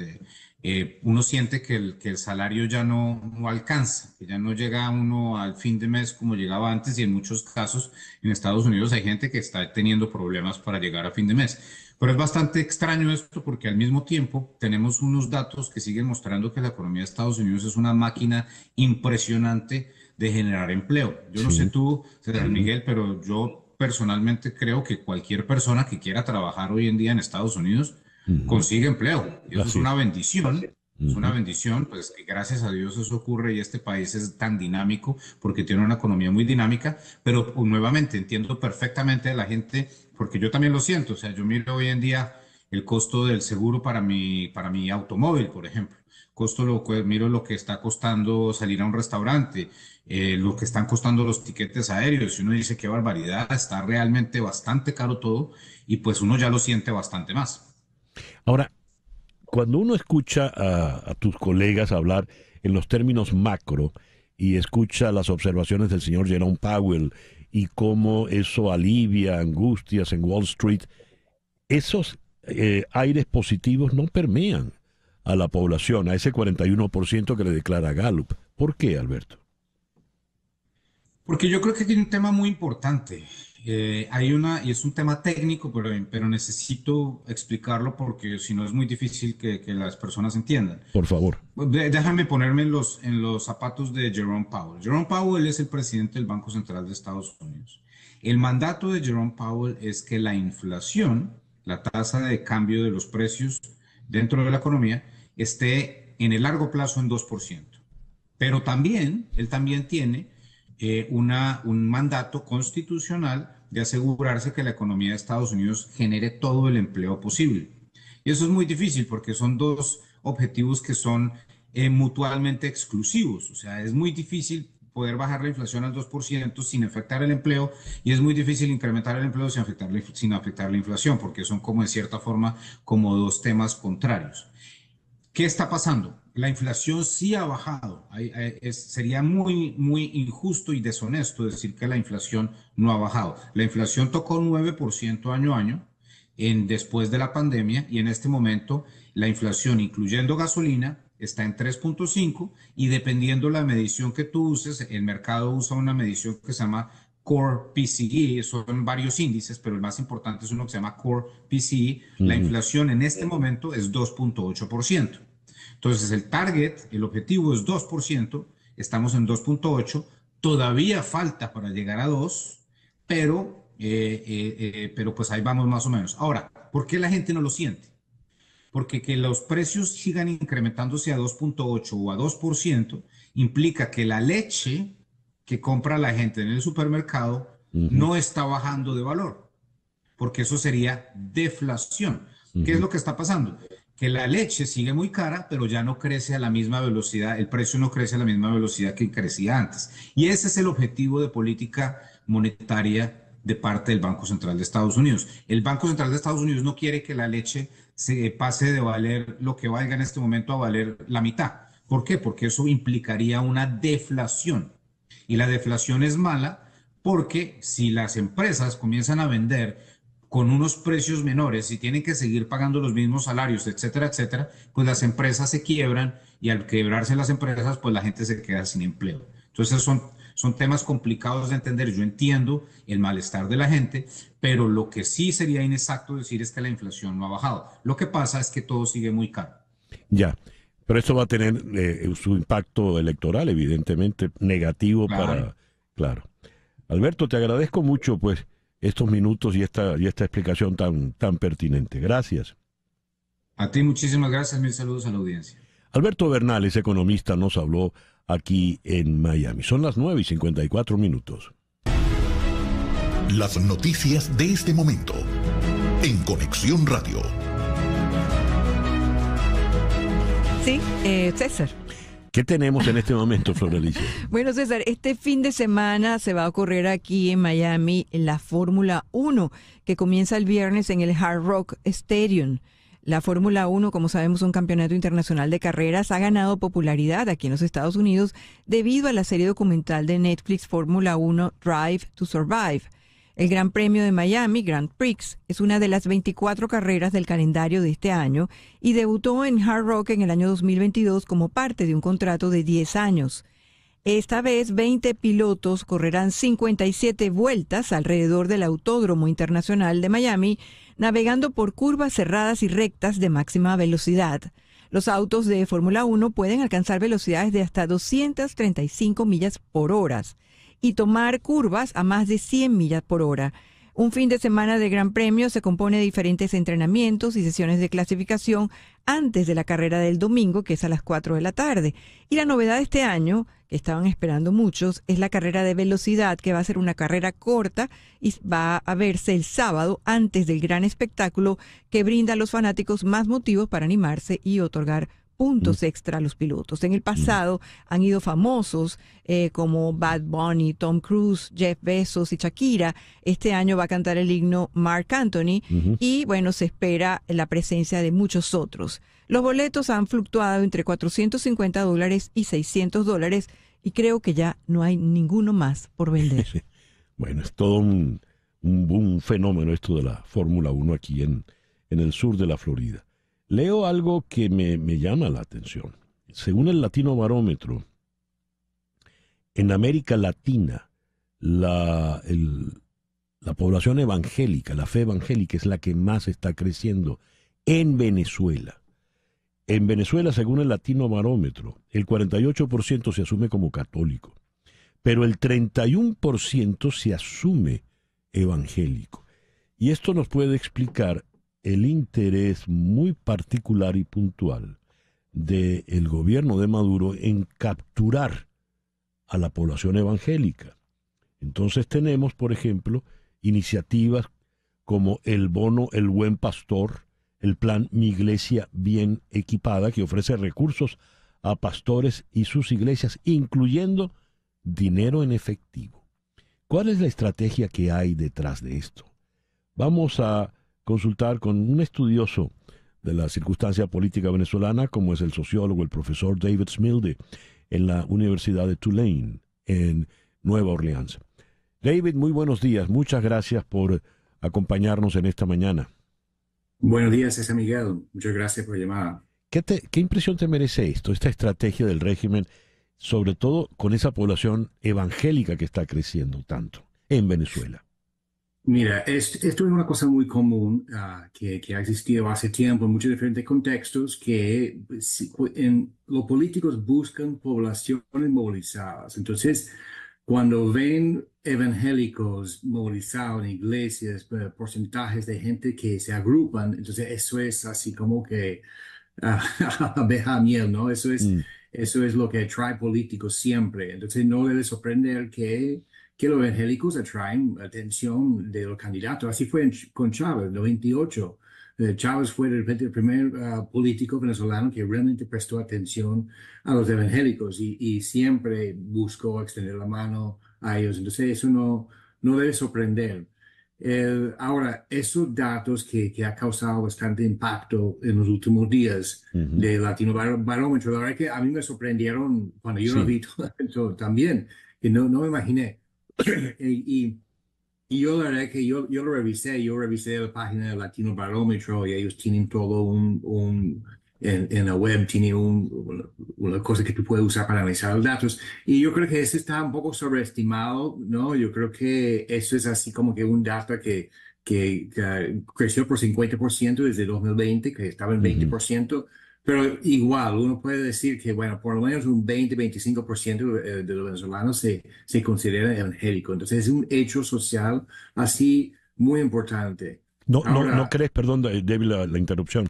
eh, uno siente que el, que el salario ya no, alcanza, que ya no llega uno al fin de mes como llegaba antes y en muchos casos en Estados Unidos hay gente que está teniendo problemas para llegar a fin de mes. Pero es bastante extraño esto porque al mismo tiempo tenemos unos datos que siguen mostrando que la economía de Estados Unidos es una máquina impresionante de generar empleo. Yo no sé tú, César Miguel, pero yo personalmente creo que cualquier persona que quiera trabajar hoy en día en Estados Unidos consigue empleo. es una bendición. Es una bendición, pues que gracias a Dios eso ocurre y este país es tan dinámico porque tiene una economía muy dinámica, pero pues, nuevamente entiendo perfectamente a la gente, porque yo también lo siento, o sea, yo miro hoy en día el costo del seguro para para mi automóvil, por ejemplo costo lo miro lo que está costando salir a un restaurante, eh, lo que están costando los tiquetes aéreos, y uno dice qué barbaridad, está realmente bastante caro todo, y pues uno ya lo siente bastante más. Ahora, cuando uno escucha a, tus colegas hablar en los términos macro y escucha las observaciones del señor Jerome Powell y cómo eso alivia angustias en Wall Street, esos eh, aires positivos no permean a la población, a ese 41% que le declara Gallup. ¿Por qué, Alberto? Porque yo creo que tiene un tema muy importante. Eh, hay una, y es un tema técnico, pero, necesito explicarlo porque si no es muy difícil que, las personas entiendan. Por favor. déjame ponerme en los, en los zapatos de Jerome Powell. Jerome Powell es el presidente del Banco Central de Estados Unidos. El mandato de Jerome Powell es que la inflación, la tasa de cambio de los precios dentro de la economía, esté en el largo plazo en 2%. Pero también, él también tiene eh, una, un mandato constitucional de asegurarse que la economía de Estados Unidos genere todo el empleo posible. Y eso es muy difícil porque son dos objetivos que son eh, mutuamente exclusivos. O sea, es muy difícil poder bajar la inflación al 2% sin afectar el empleo y es muy difícil incrementar el empleo sin afectar, la, sin afectar la inflación porque son como en cierta forma como dos temas contrarios. ¿Qué está pasando? La inflación sí ha bajado. sería muy, muy injusto y deshonesto decir que la inflación no ha bajado. La inflación tocó 9% año a año en, después de la pandemia y en este momento la inflación, incluyendo gasolina, está en 3.5 y dependiendo la medición que tú uses, el mercado usa una medición que se llama Core PCE, son varios índices, pero el más importante es uno que se llama Core PCE. La inflación en este momento es 2.8%. Entonces, el target, el objetivo es 2%, estamos en 2.8%, todavía falta para llegar a 2%, pero, eh, eh, eh, pero pues ahí vamos más o menos. Ahora, ¿por qué la gente no lo siente? Porque que los precios sigan incrementándose a 2.8 o a 2% implica que la leche que compra la gente en el supermercado no está bajando de valor, porque eso sería deflación. ¿Qué es lo que está pasando? Que la leche sigue muy cara, pero ya no crece a la misma velocidad, el precio no crece a la misma velocidad que crecía antes. Y ese es el objetivo de política monetaria de parte del Banco Central de Estados Unidos. El Banco Central de Estados Unidos no quiere que la leche se pase de valer lo que valga en este momento a valer la mitad. ¿Por qué? Porque eso implicaría una deflación. Y la deflación es mala porque si las empresas comienzan a vender con unos precios menores y tienen que seguir pagando los mismos salarios, etcétera, etcétera, pues las empresas se quiebran y al quebrarse las empresas, pues la gente se queda sin empleo. Entonces son, son temas complicados de entender. Yo entiendo el malestar de la gente, pero lo que sí sería inexacto decir es que la inflación no ha bajado. Lo que pasa es que todo sigue muy caro. Ya, pero eso va a tener eh, su impacto electoral, evidentemente, negativo para... Claro. Alberto, te agradezco mucho, pues, estos minutos y esta, y esta explicación tan, tan pertinente. Gracias. A ti muchísimas gracias, mil saludos a la audiencia. Alberto Bernales, economista, nos habló aquí en Miami. Son las 9 y 54 minutos. Las noticias de este momento en Conexión Radio. Sí, eh, César. ¿Qué tenemos en este momento, Floralicia? bueno, César, este fin de semana se va a ocurrir aquí en Miami la Fórmula 1, que comienza el viernes en el Hard Rock Stadium. La Fórmula 1, como sabemos, un campeonato internacional de carreras, ha ganado popularidad aquí en los Estados Unidos debido a la serie documental de Netflix Fórmula 1 Drive to Survive. El Gran Premio de Miami, Grand Prix, es una de las 24 carreras del calendario de este año y debutó en Hard Rock en el año 2022 como parte de un contrato de 10 años. Esta vez 20 pilotos correrán 57 vueltas alrededor del Autódromo Internacional de Miami, navegando por curvas cerradas y rectas de máxima velocidad. Los autos de Fórmula 1 pueden alcanzar velocidades de hasta 235 millas por hora y tomar curvas a más de 100 millas por hora. Un fin de semana de Gran Premio se compone de diferentes entrenamientos y sesiones de clasificación antes de la carrera del domingo, que es a las 4 de la tarde. Y la novedad de este año, que estaban esperando muchos, es la carrera de velocidad, que va a ser una carrera corta y va a verse el sábado antes del gran espectáculo que brinda a los fanáticos más motivos para animarse y otorgar puntos mm. extra los pilotos. En el mm. pasado han ido famosos eh, como Bad Bunny, Tom Cruise, Jeff Bezos y Shakira. Este año va a cantar el himno Mark Anthony y bueno, se espera la presencia de muchos otros. Los boletos han fluctuado entre 450 dólares y 600 dólares y creo que ya no hay ninguno más por vender. bueno, es todo un, un, fenómeno esto de la Fórmula 1 aquí en, en el sur de la Florida leo algo que me, llama la atención. Según el Latino Barómetro, en América Latina, la, la población evangélica, la fe evangélica es la que más está creciendo en Venezuela. En Venezuela, según el Latino Barómetro, el 48% se asume como católico, pero el 31% se asume evangélico. Y esto nos puede explicar el interés muy particular y puntual del gobierno de Maduro en capturar a la población evangélica. Entonces tenemos, por ejemplo, iniciativas como el bono El Buen Pastor, el plan Mi Iglesia Bien Equipada, que ofrece recursos a pastores y sus iglesias, incluyendo dinero en efectivo. ¿Cuál es la estrategia que hay detrás de esto? Vamos a consultar con un estudioso de la circunstancia política venezolana, como es el sociólogo, el profesor David Smilde, en la Universidad de Tulane, en Nueva Orleans. David, muy buenos días. Muchas gracias por acompañarnos en esta mañana. Buenos días, es Miguel. Muchas gracias por llamar. llamada. ¿Qué impresión te merece esto, esta estrategia del régimen, sobre todo con esa población evangélica que está creciendo tanto en Venezuela? Mira, esto es una cosa muy común ah, que, ha existido hace tiempo en muchos diferentes contextos, que pues, pues, en, los políticos buscan poblaciones movilizadas. Entonces, cuando ven evangélicos movilizados en iglesias, eh, porcentajes de gente que se agrupan, entonces eso es así como que uh, miel, ¿no? Eso es, mm. eso es lo que trae políticos siempre. Entonces no debe sorprender que que los evangélicos atraen atención de los candidatos. Así fue con Chávez, 98. Eh, Chávez fue de repente el primer ah, político venezolano que realmente prestó atención a los evangélicos y, y, siempre buscó extender la mano a ellos. Entonces eso no, no debe sorprender. ahora, esos datos que, que, ha causado bastante impacto en los últimos días de Latino Barómetro, la verdad que a mí me sorprendieron cuando yo lo vi todo, también, que no, no me imaginé. y, yo la verdad que yo, yo lo revisé, yo revisé la página de Latino Barómetro y ellos tienen todo un, en, la web, tiene un, una cosa que tú puedes usar para analizar los datos. Y yo creo que eso está un poco sobreestimado, ¿no? Yo creo que eso es así como que un dato que, que, creció por 50% desde 2020, que estaba en 20%. Pero igual, uno puede decir que, bueno, por lo menos un 20-25% eh, de los venezolanos se, se considera evangélicos. Entonces es un hecho social así muy importante. No, no, no crees, perdón, eh, débil la interrupción,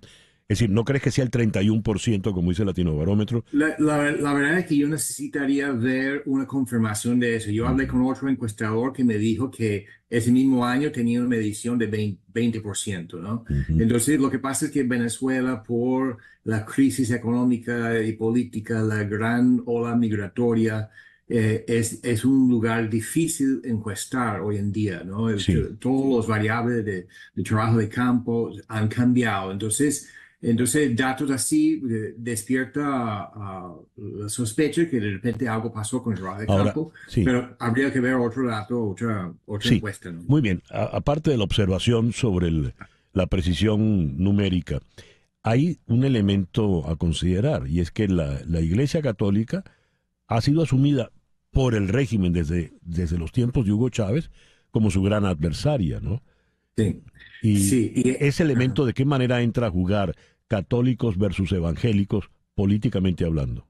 es decir, ¿no crees que sea el 31%, como dice el Latino Barómetro? La, verdad es que yo necesitaría ver una confirmación de eso. Yo hablé mm. con otro encuestador que me dijo que ese mismo año tenía una medición de 20%, ¿no? Entonces, lo que pasa es que Venezuela, por la crisis económica y política, la gran ola migratoria, eh, es, es, un lugar difícil encuestar hoy en día, ¿no? Todos los variables de, de trabajo de campo han cambiado. Entonces, entonces, datos así despierta la sospecha que de repente algo pasó con Roa de Campo, pero habría que ver otro dato, otra, otra encuesta. Muy bien, aparte de la observación sobre la precisión numérica, hay un elemento a considerar y es que la, Iglesia Católica ha sido asumida por el régimen desde, los tiempos de Hugo Chávez como su gran adversaria, ¿no? Sí. Y ese elemento de qué manera entra a jugar católicos versus evangélicos, políticamente hablando?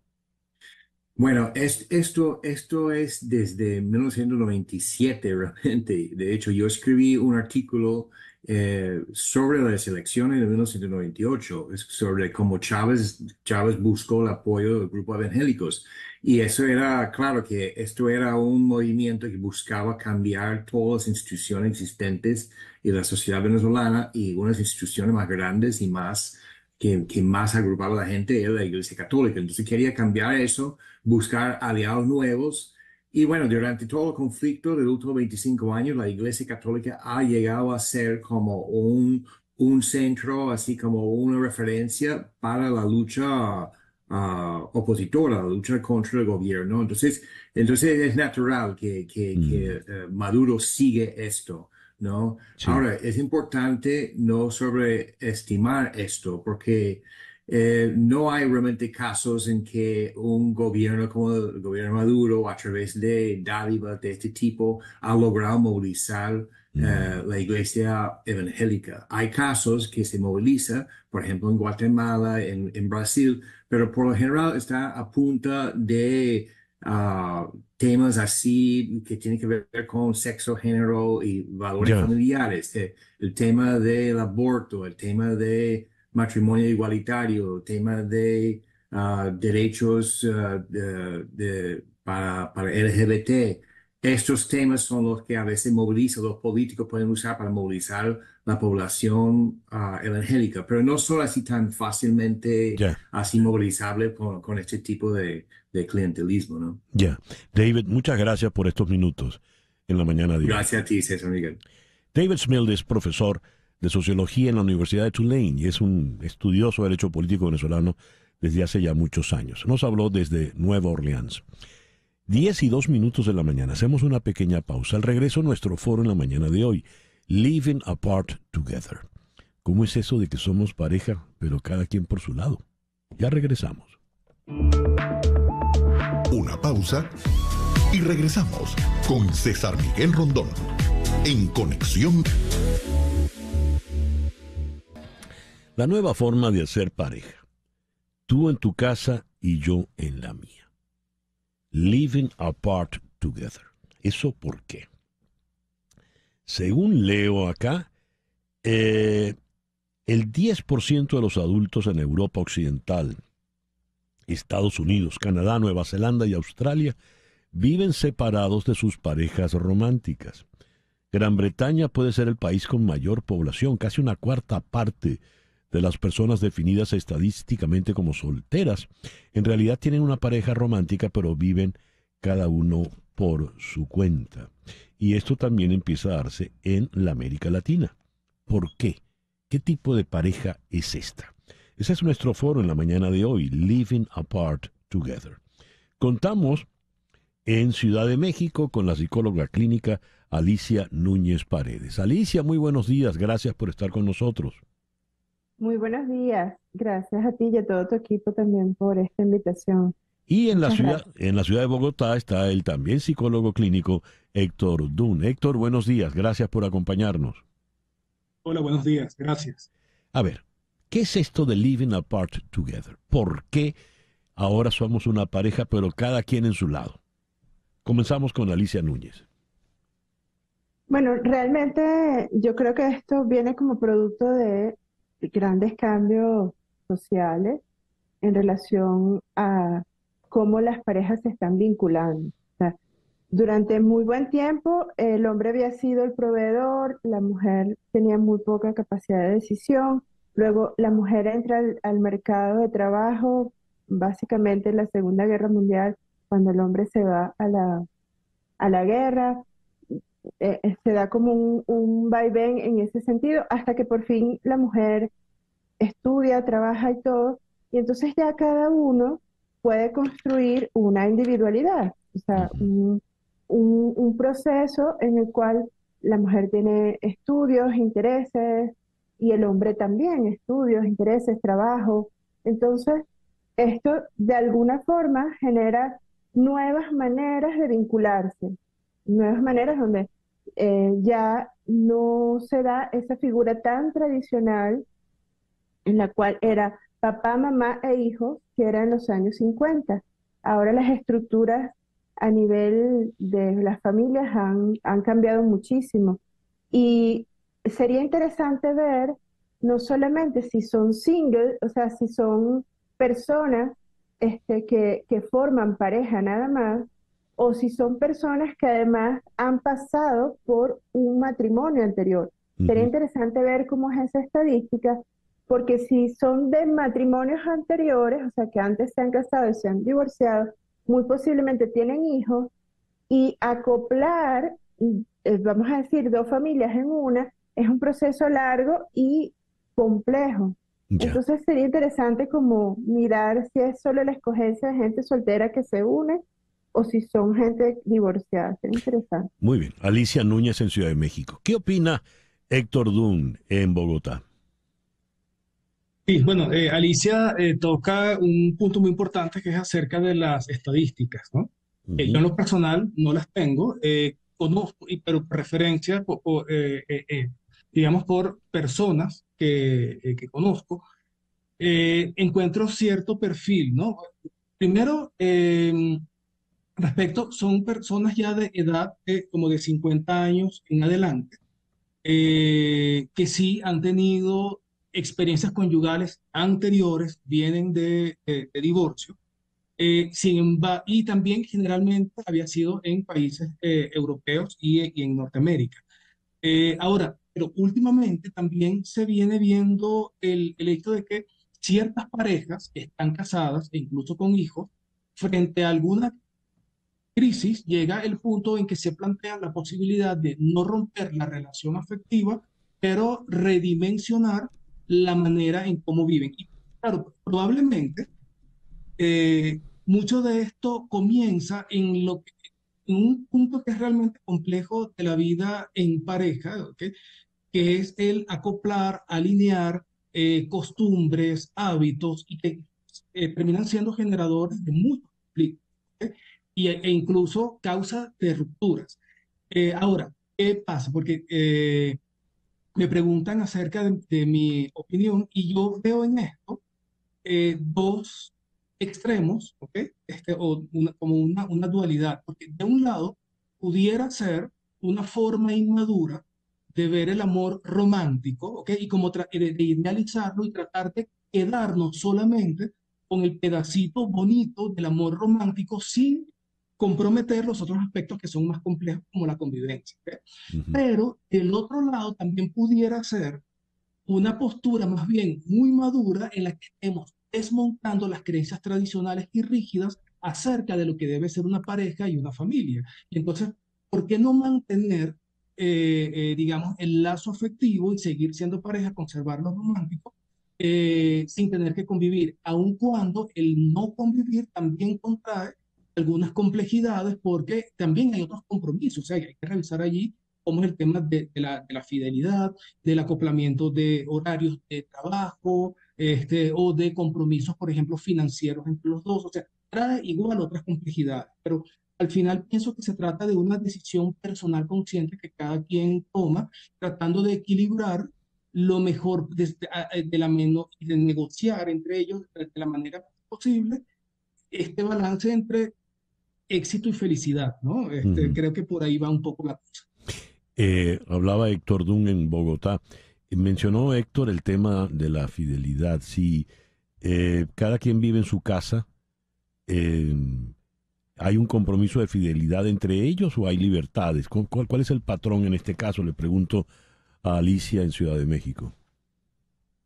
Bueno, es, esto, esto es desde 1997 realmente. De hecho, yo escribí un artículo eh, sobre las elecciones de 1998, sobre cómo Chávez, Chávez buscó el apoyo del grupo evangélicos. Y eso era, claro que esto era un movimiento que buscaba cambiar todas las instituciones existentes y la sociedad venezolana y unas instituciones más grandes y más que, más agrupaba la gente era la Iglesia Católica. Entonces quería cambiar eso, buscar aliados nuevos. Y bueno, durante todo el conflicto de los últimos 25 años, la Iglesia Católica ha llegado a ser como un, un centro, así como una referencia para la lucha ah, opositora, la lucha contra el gobierno. Entonces, entonces es natural que, que, mm. eh, Maduro sigue esto. ¿no? Ahora, es importante no sobreestimar esto porque eh, no hay realmente casos en que un gobierno como el gobierno Maduro, a través de dádivas de este tipo, ha logrado movilizar eh, mm. la iglesia evangélica. Hay casos que se moviliza, por ejemplo, en Guatemala, en, en Brasil, pero por lo general está a punta de uh, temas así que tienen que ver con sexo, género y valores familiares, eh, el tema del aborto, el tema de matrimonio igualitario, el tema de ah, derechos ah, para, para LGBT. Estos temas son los que a veces movilizan, los políticos pueden usar para movilizar la población ah, evangélica, pero no son así tan fácilmente así movilizable con, este tipo de, de clientelismo, ¿no? Ya. David, muchas gracias por estos minutos en la mañana de Gracias a ti, César Miguel. David Smilde es profesor de sociología en la Universidad de Tulane y es un estudioso de derecho político venezolano desde hace ya muchos años. Nos habló desde Nueva Orleans. Diez y dos minutos de la mañana. Hacemos una pequeña pausa. Al regreso, nuestro foro en la mañana de hoy living apart together. ¿Cómo es eso de que somos pareja, pero cada quien por su lado? Ya regresamos. Una pausa y regresamos con César Miguel Rondón en Conexión. La nueva forma de hacer pareja. Tú en tu casa y yo en la mía. Living apart together. ¿Eso por qué? Según leo acá, eh, el 10% de los adultos en Europa Occidental, Estados Unidos, Canadá, Nueva Zelanda y Australia viven separados de sus parejas románticas. Gran Bretaña puede ser el país con mayor población, casi una cuarta parte de las personas definidas estadísticamente como solteras, en realidad tienen una pareja romántica pero viven cada uno por su cuenta. Y esto también empieza a darse en la América Latina. ¿Por qué? ¿Qué tipo de pareja es esta? Ese es nuestro foro en la mañana de hoy, Living Apart Together. Contamos en Ciudad de México con la psicóloga clínica Alicia Núñez Paredes. Alicia, muy buenos días, gracias por estar con nosotros. Muy buenos días, gracias a ti y a todo tu equipo también por esta invitación. Y en la, ciudad, en la ciudad de Bogotá está el también psicólogo clínico Héctor Dun. Héctor, buenos días, gracias por acompañarnos. Hola, buenos días, gracias. A ver, ¿qué es esto de Living Apart Together? ¿Por qué ahora somos una pareja, pero cada quien en su lado? Comenzamos con Alicia Núñez. Bueno, realmente yo creo que esto viene como producto de grandes cambios sociales en relación a cómo las parejas se están vinculando. durante muy buen tiempo el hombre había sido el proveedor, la mujer tenía muy poca capacidad de decisión, luego la mujer entra al, mercado de trabajo, básicamente en la Segunda Guerra Mundial, cuando el hombre se va a la, a la guerra, eh, eh, se da como un, un vaivén en ese sentido, hasta que por fin la mujer estudia, trabaja y todo, y entonces ya cada uno puede construir una individualidad, o sea, un, proceso en el cual la mujer tiene estudios, intereses, y el hombre también, estudios, intereses, trabajo. Entonces, esto de alguna forma genera nuevas maneras de vincularse, nuevas maneras donde eh, ya no se da esa figura tan tradicional en la cual era papá, mamá e hijos, que era en los años 50. Ahora las estructuras a nivel de las familias han, cambiado muchísimo y sería interesante ver no solamente si son single, o sea, si son personas este, que, forman pareja nada más, o si son personas que además han pasado por un matrimonio anterior. Sería interesante ver cómo es esa estadística porque si son de matrimonios anteriores, o sea, que antes se han casado y se han divorciado, muy posiblemente tienen hijos y acoplar, eh, vamos a decir, dos familias en una, es un proceso largo y complejo. Entonces sería interesante como mirar si es solo la escogencia de gente soltera que se une o si son gente divorciada. Sería interesante. Muy bien. Alicia Núñez en Ciudad de México. ¿Qué opina Héctor Dunn en Bogotá? Sí, bueno, eh, Alicia eh, toca un punto muy importante que es acerca de las estadísticas, ¿no? Eh, yo en lo personal no las tengo, conozco, pero preferencia, por, digamos, por personas que, que conozco, encuentro cierto perfil, ¿no? Primero, em, respecto, son personas ya de edad como de 50 años en adelante, que sí han tenido experiencias conyugales anteriores, vienen de, divorcio, eh, y también generalmente había sido en países eh, europeos y, en Norteamérica. Eh, ahora, pero últimamente también se viene viendo el, hecho de que ciertas parejas están casadas e incluso con hijos, frente a alguna crisis llega el punto en que se plantea la posibilidad de no romper la relación afectiva, pero redimensionar la manera en cómo viven. Y claro, pues, probablemente eh, mucho de esto comienza en, lo un punto que es realmente complejo de la vida en pareja, que es el acoplar, alinear eh, costumbres, hábitos y que eh, terminan siendo generadores de muchos conflictos e incluso causa de rupturas. ahora, ¿qué pasa? Porque me preguntan acerca de, mi opinión y yo veo en esto eh, dos extremos, ¿ok? Este, como una, una dualidad, porque de un lado pudiera ser una forma inmadura de ver el amor romántico, ¿ok? Y como de idealizarlo y tratar de quedarnos solamente con el pedacito bonito del amor romántico sin comprometer los otros aspectos que son más complejos como la convivencia. Pero el otro lado también pudiera ser una postura más bien muy madura en la que estemos desmontando las creencias tradicionales y rígidas acerca de lo que debe ser una pareja y una familia. entonces, ¿por qué no mantener, eh, eh, digamos, el lazo afectivo y seguir siendo pareja, conservar lo romántico, eh, sin tener que convivir, aun cuando el no convivir también contrae algunas complejidades porque también hay otros compromisos, o sea, hay que revisar allí cómo es el tema de, la, la, fidelidad, del acoplamiento de horarios de trabajo este, o de compromisos, por ejemplo, financieros entre los dos, o sea, trae igual otras complejidades, pero al final pienso que se trata de una decisión personal consciente que cada quien toma, tratando de equilibrar lo mejor de, de la menos de negociar entre ellos de la manera posible este balance entre éxito y felicidad, ¿no? Este, creo que por ahí va un poco la cosa. Eh, hablaba Héctor Dunn en Bogotá. Mencionó Héctor el tema de la fidelidad. Si eh, cada quien vive en su casa, em, ¿hay un compromiso de fidelidad entre ellos o hay libertades? ¿Cuál es el patrón en este caso? Le pregunto a Alicia en Ciudad de México.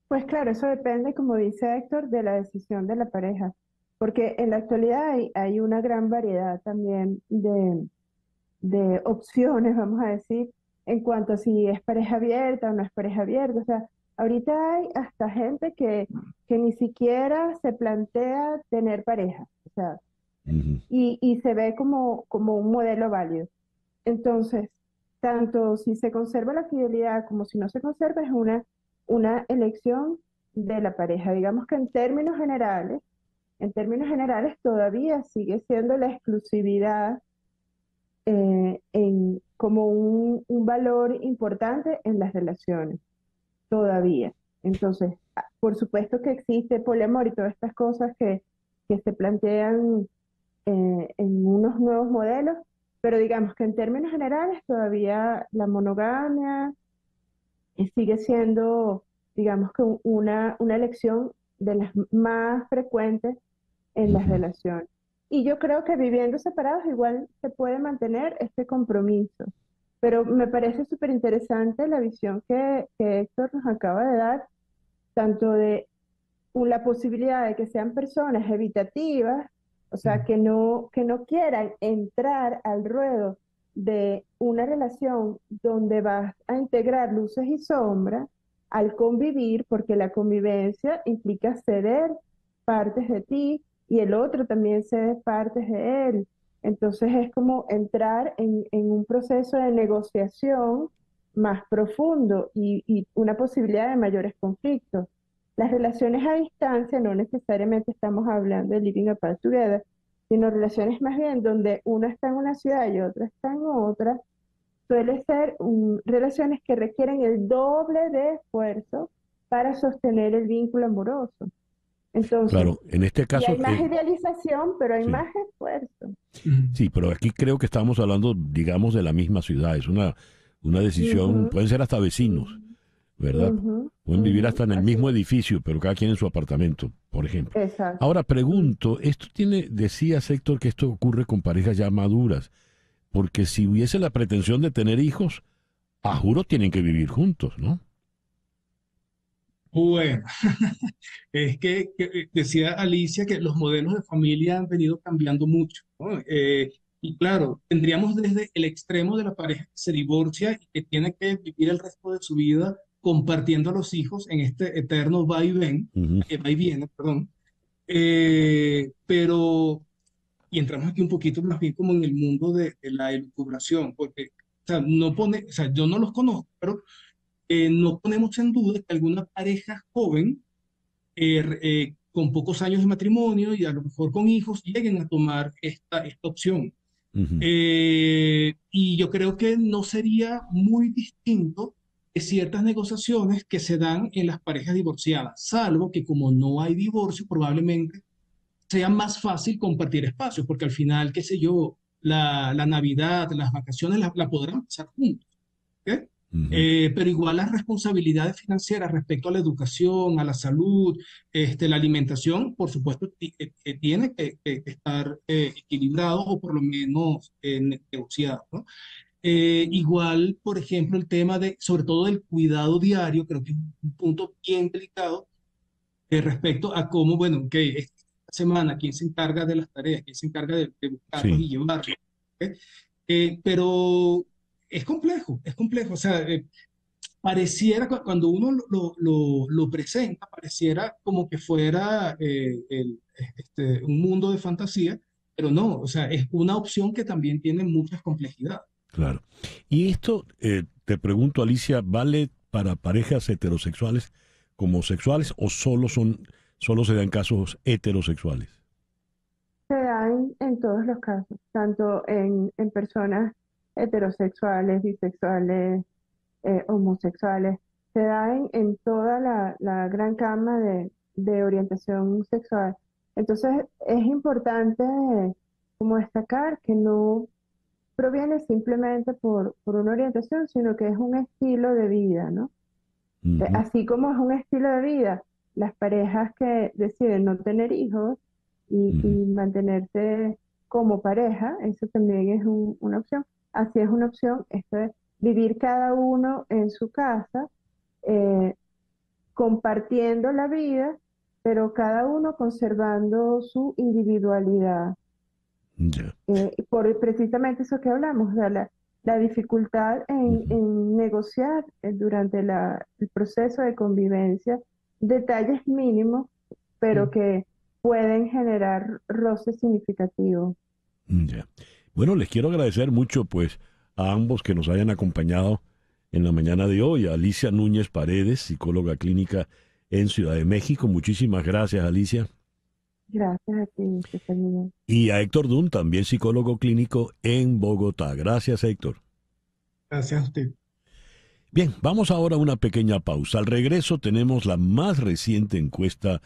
Pues claro, eso depende, como dice Héctor, de la decisión de la pareja. Porque en la actualidad hay, una gran variedad también de, opciones, vamos a decir, en cuanto a si es pareja abierta o no es pareja abierta. O sea, ahorita hay hasta gente que, ni siquiera se plantea tener pareja. O sea, y, y, se ve como, como un modelo válido. Entonces, tanto si se conserva la fidelidad como si no se conserva, es una, una elección de la pareja. Digamos que en términos generales, en términos generales todavía sigue siendo la exclusividad eh, como un, valor importante en las relaciones, todavía. Entonces, ah, por supuesto que existe poliamor y todas estas cosas que, se plantean eh, en unos nuevos modelos, pero digamos que en términos generales todavía la monogamia eh, sigue siendo, digamos que una, una elección de las más frecuentes en la relación. Y yo creo que viviendo separados igual se puede mantener este compromiso. Pero me parece súper interesante la visión que, que, Héctor nos acaba de dar, tanto de la posibilidad de que sean personas evitativas, o sea, que no, que no quieran entrar al ruedo de una relación donde vas a integrar luces y sombras al convivir, porque la convivencia implica ceder partes de ti, y el otro también se partes de él. Entonces es como entrar en, en un proceso de negociación más profundo y, y una posibilidad de mayores conflictos. Las relaciones a distancia no necesariamente estamos hablando de living apart together, sino relaciones más bien donde una está en una ciudad y otra está en otra, suele ser relaciones que requieren el doble de esfuerzo para sostener el vínculo amoroso. Entonces, claro, en este caso. hay más eh, idealización, pero hay más esfuerzo. Sí, pero aquí creo que estamos hablando, digamos, de la misma ciudad. Es una, una decisión, pueden ser hasta vecinos, ¿verdad? Pueden vivir hasta en el mismo edificio, pero cada quien en su apartamento, por ejemplo. Ahora pregunto, esto tiene, decía Héctor que esto ocurre con parejas ya maduras, porque si hubiese la pretensión de tener hijos, a juro tienen que vivir juntos, ¿no? Bueno, es que, eh, decía Alicia que los modelos de familia han venido cambiando mucho. ¿no? Eh, y claro, tendríamos desde el extremo de la pareja que se divorcia y que tiene que vivir el resto de su vida compartiendo a los hijos en este eterno va y ven, que va y viene, perdón. Eh, pero, y entramos aquí un poquito más bien como en el mundo de, la elucubración, porque no pone, o sea, yo no los conozco, pero eh, no ponemos en duda que alguna pareja joven, eh, eh, con pocos años de matrimonio y a lo mejor con hijos, lleguen a tomar esta, esta opción. y yo creo que no sería muy distinto de ciertas negociaciones que se dan en las parejas divorciadas, salvo que como no hay divorcio, probablemente sea más fácil compartir espacios, porque al final, qué sé yo, la, la Navidad, las vacaciones las podrán pasar juntos. ¿okay? Eh, pero igual las responsabilidades financieras respecto a la educación, a la salud, este, la alimentación, por supuesto, eh, eh, tiene que, estar equilibrado o por lo menos negociado. igual, por ejemplo, el tema de, sobre todo del cuidado diario, creo que es un punto bien delicado respecto a cómo, bueno, que esta semana, quién se encarga de las tareas, quién se encarga de, de buscarlos y llevarlos. pero es complejo, es complejo. O sea, eh, pareciera, cuando uno lo, presenta, pareciera como que fuera eh, este, un mundo de fantasía, pero no, o sea, es una opción que también tiene muchas complejidades. Claro. Y esto, eh, te pregunto, Alicia, ¿vale para parejas heterosexuales como sexuales o solo, son, solo se dan casos heterosexuales? Se dan en todos los casos, tanto en, en personas heterosexuales, bisexuales, eh, homosexuales, se dan en, toda la, gran cama de, orientación sexual. Entonces es importante como destacar que no proviene simplemente por, una orientación, sino que es un estilo de vida, ¿no? Eh, así como es un estilo de vida, las parejas que deciden no tener hijos y, mantenerse como pareja, eso también es una opción así es una opción, vivir cada uno en su casa, eh, compartiendo la vida, pero cada uno conservando su individualidad. Eh, por precisamente eso que hablamos, la, dificultad en, negociar eh, durante el proceso de convivencia detalles mínimos, pero que pueden generar roces significativos. Bueno, les quiero agradecer mucho pues a ambos que nos hayan acompañado en la mañana de hoy, Alicia Núñez Paredes, psicóloga clínica en Ciudad de México. Muchísimas gracias, Alicia. Gracias a ti, Y a Héctor Dunn, también psicólogo clínico en Bogotá. Gracias, Héctor. Gracias a usted. Bien, vamos ahora a una pequeña pausa. Al regreso tenemos la más reciente encuesta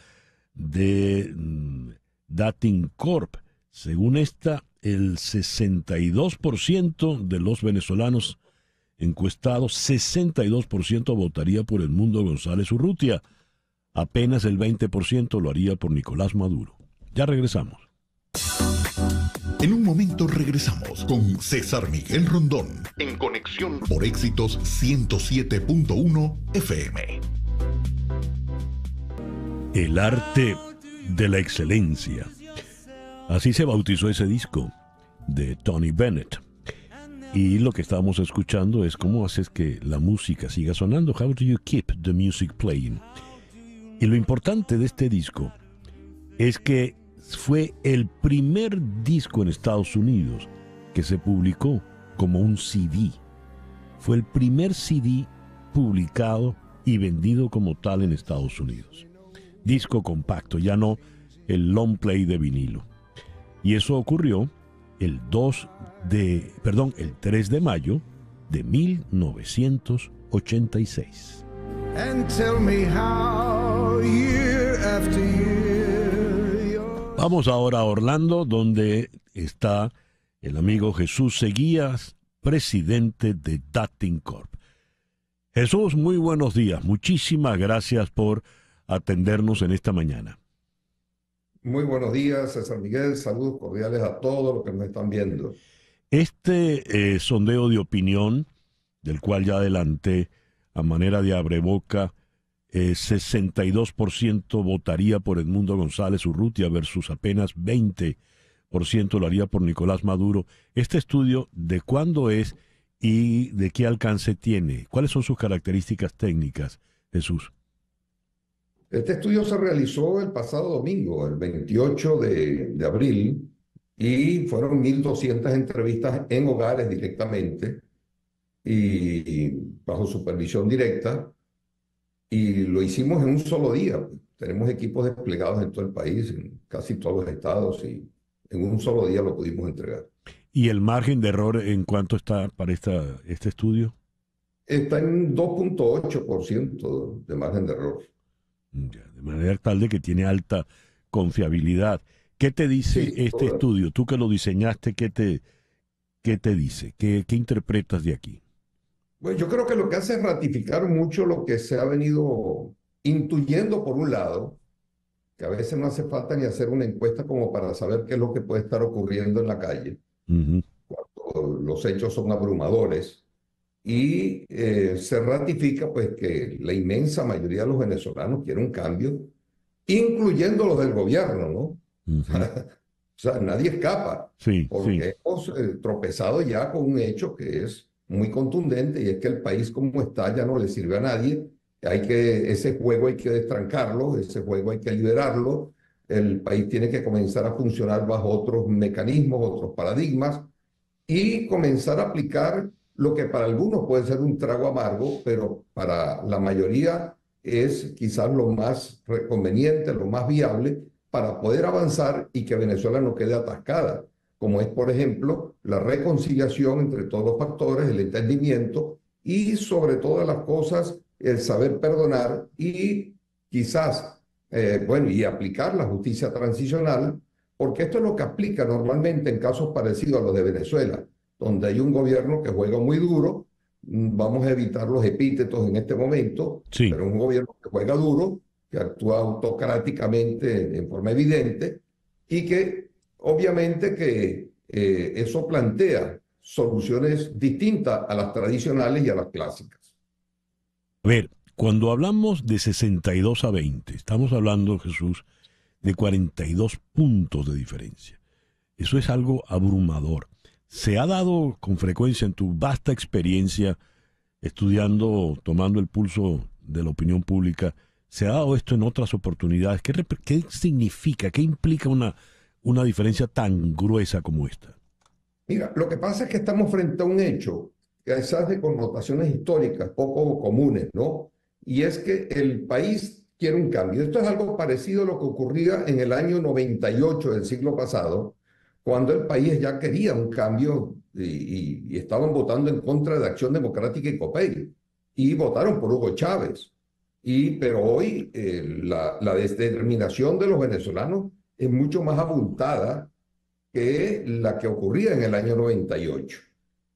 de mm, Dating Corp. Según esta, el 62% de los venezolanos encuestados, 62% votaría por el mundo González Urrutia. Apenas el 20% lo haría por Nicolás Maduro. Ya regresamos. En un momento regresamos con César Miguel Rondón en conexión por éxitos 107.1 FM. El arte de la excelencia. Así se bautizó ese disco de Tony Bennett. Y lo que estábamos escuchando es cómo haces que la música siga sonando. How do you keep the music playing? Y lo importante de este disco es que fue el primer disco en Estados Unidos que se publicó como un CD. Fue el primer CD publicado y vendido como tal en Estados Unidos. Disco compacto, ya no el long play de vinilo. Y eso ocurrió el 2 de, perdón, el 3 de mayo de 1986. Vamos ahora a Orlando, donde está el amigo Jesús Seguías, presidente de Dating Corp. Jesús, muy buenos días. Muchísimas gracias por atendernos en esta mañana. Muy buenos días, César Miguel. Saludos cordiales a todos los que nos están viendo. Este eh, sondeo de opinión, del cual ya adelanté a manera de abreboca, boca, eh, 62% votaría por Edmundo González Urrutia versus apenas 20% lo haría por Nicolás Maduro. Este estudio, ¿de cuándo es y de qué alcance tiene? ¿Cuáles son sus características técnicas, Jesús? Este estudio se realizó el pasado domingo, el 28 de, abril, y fueron 1.200 entrevistas en hogares directamente y bajo supervisión directa, y lo hicimos en un solo día. Tenemos equipos desplegados en todo el país, en casi todos los estados, y en un solo día lo pudimos entregar. ¿Y el margen de error en cuánto está para esta, este estudio? Está en 2.8% de margen de error de manera tal de que tiene alta confiabilidad. ¿Qué te dice este estudio? Tú que lo diseñaste, ¿qué te, qué te dice? ¿Qué, interpretas de aquí? Bueno, pues yo creo que lo que hace es ratificar mucho lo que se ha venido intuyendo por un lado, que a veces no hace falta ni hacer una encuesta como para saber qué es lo que puede estar ocurriendo en la calle, cuando los hechos son abrumadores y eh, se ratifica pues que la inmensa mayoría de los venezolanos quiere un cambio, incluyendo los del gobierno, ¿no? o sea, nadie escapa, sí, porque hemos eh, tropezado ya con un hecho que es muy contundente y es que el país como está ya no le sirve a nadie, hay que, ese juego hay que destrancarlo, ese juego hay que liberarlo, el país tiene que comenzar a funcionar bajo otros mecanismos, otros paradigmas y comenzar a aplicar lo que para algunos puede ser un trago amargo, pero para la mayoría es quizás lo más conveniente, lo más viable para poder avanzar y que Venezuela no quede atascada, como es, por ejemplo, la reconciliación entre todos los factores, el entendimiento y sobre todas las cosas el saber perdonar y quizás, eh, bueno, y aplicar la justicia transicional, porque esto es lo que aplica normalmente en casos parecidos a los de Venezuela donde hay un gobierno que juega muy duro, mm, vamos a evitar los epítetos en este momento, sí. pero un gobierno que juega duro, que actúa autocráticamente en forma evidente y que obviamente que eh, eso plantea soluciones distintas a las tradicionales y a las clásicas. A ver, cuando hablamos de 62 a 20, estamos hablando, Jesús, de 42 puntos de diferencia. Eso es algo abrumador se ha dado con frecuencia en tu vasta experiencia estudiando, tomando el pulso de la opinión pública, se ha dado esto en otras oportunidades. ¿Qué, significa, qué implica una, una diferencia tan gruesa como esta? Mira, lo que pasa es que estamos frente a un hecho, que quizás de connotaciones históricas poco comunes, ¿no? Y es que el país quiere un cambio. Esto es algo parecido a lo que ocurría en el año 98 del siglo pasado, cuando el país ya quería un cambio y, estaban votando en contra de Acción Democrática y COPEI, y votaron por Hugo Chávez. Y, pero hoy eh, la, la, determinación de los venezolanos es mucho más abultada que la que ocurría en el año 98.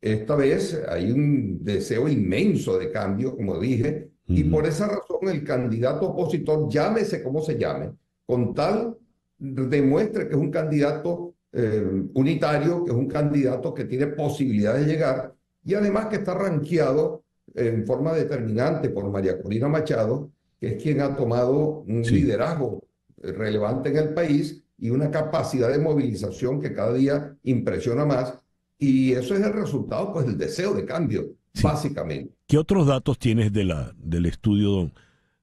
Esta vez hay un deseo inmenso de cambio, como dije, y por esa razón el candidato opositor, llámese como se llame, con tal demuestre que es un candidato eh, unitario, que es un candidato que tiene posibilidad de llegar y además que está ranqueado en forma determinante por María Corina Machado, que es quien ha tomado un liderazgo relevante en el país y una capacidad de movilización que cada día impresiona más. Y eso es el resultado, pues, del deseo de cambio, básicamente. ¿Qué otros datos tienes de la, del estudio,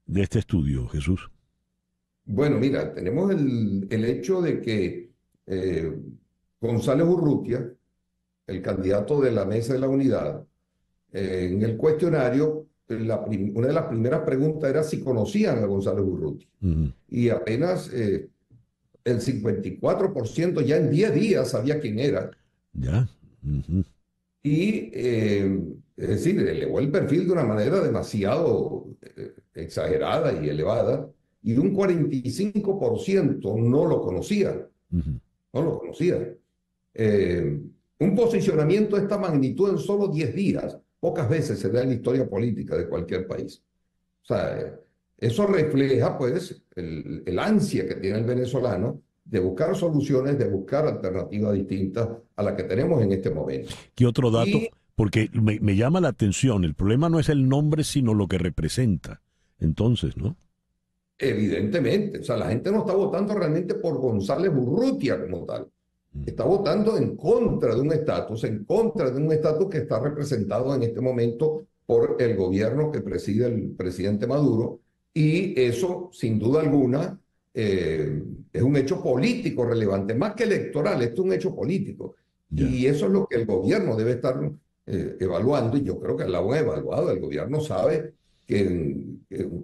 de este estudio, Jesús? Bueno, mira, tenemos el, el hecho de que eh, González Urrutia, el candidato de la mesa de la unidad, eh, en el cuestionario, la una de las primeras preguntas era si conocían a González Urrutia. Y apenas eh, el 54% ya en 10 días sabía quién era. Ya. Y es decir, elevó el perfil de una manera demasiado exagerada y elevada, y de un 45% no lo conocía no lo conocía. Eh, un posicionamiento de esta magnitud en solo 10 días, pocas veces se da en la historia política de cualquier país. O sea, eh, eso refleja pues el, ansia que tiene el venezolano de buscar soluciones, de buscar alternativas distintas a las que tenemos en este momento. ¿Qué otro dato? porque me, llama la atención, el problema no es el nombre, sino lo que representa. Entonces, ¿no? Evidentemente, o sea, la gente no está votando realmente por González Urrutia como tal. Mm. Está votando en contra de un estatus, en contra de un estatus que está representado en este momento por el gobierno que preside el presidente Maduro. Y eso, sin duda alguna, eh, es un hecho político relevante, más que electoral, esto es un hecho político. Y eso es lo que el gobierno debe estar eh, evaluando y yo creo que lo han evaluado, el gobierno sabe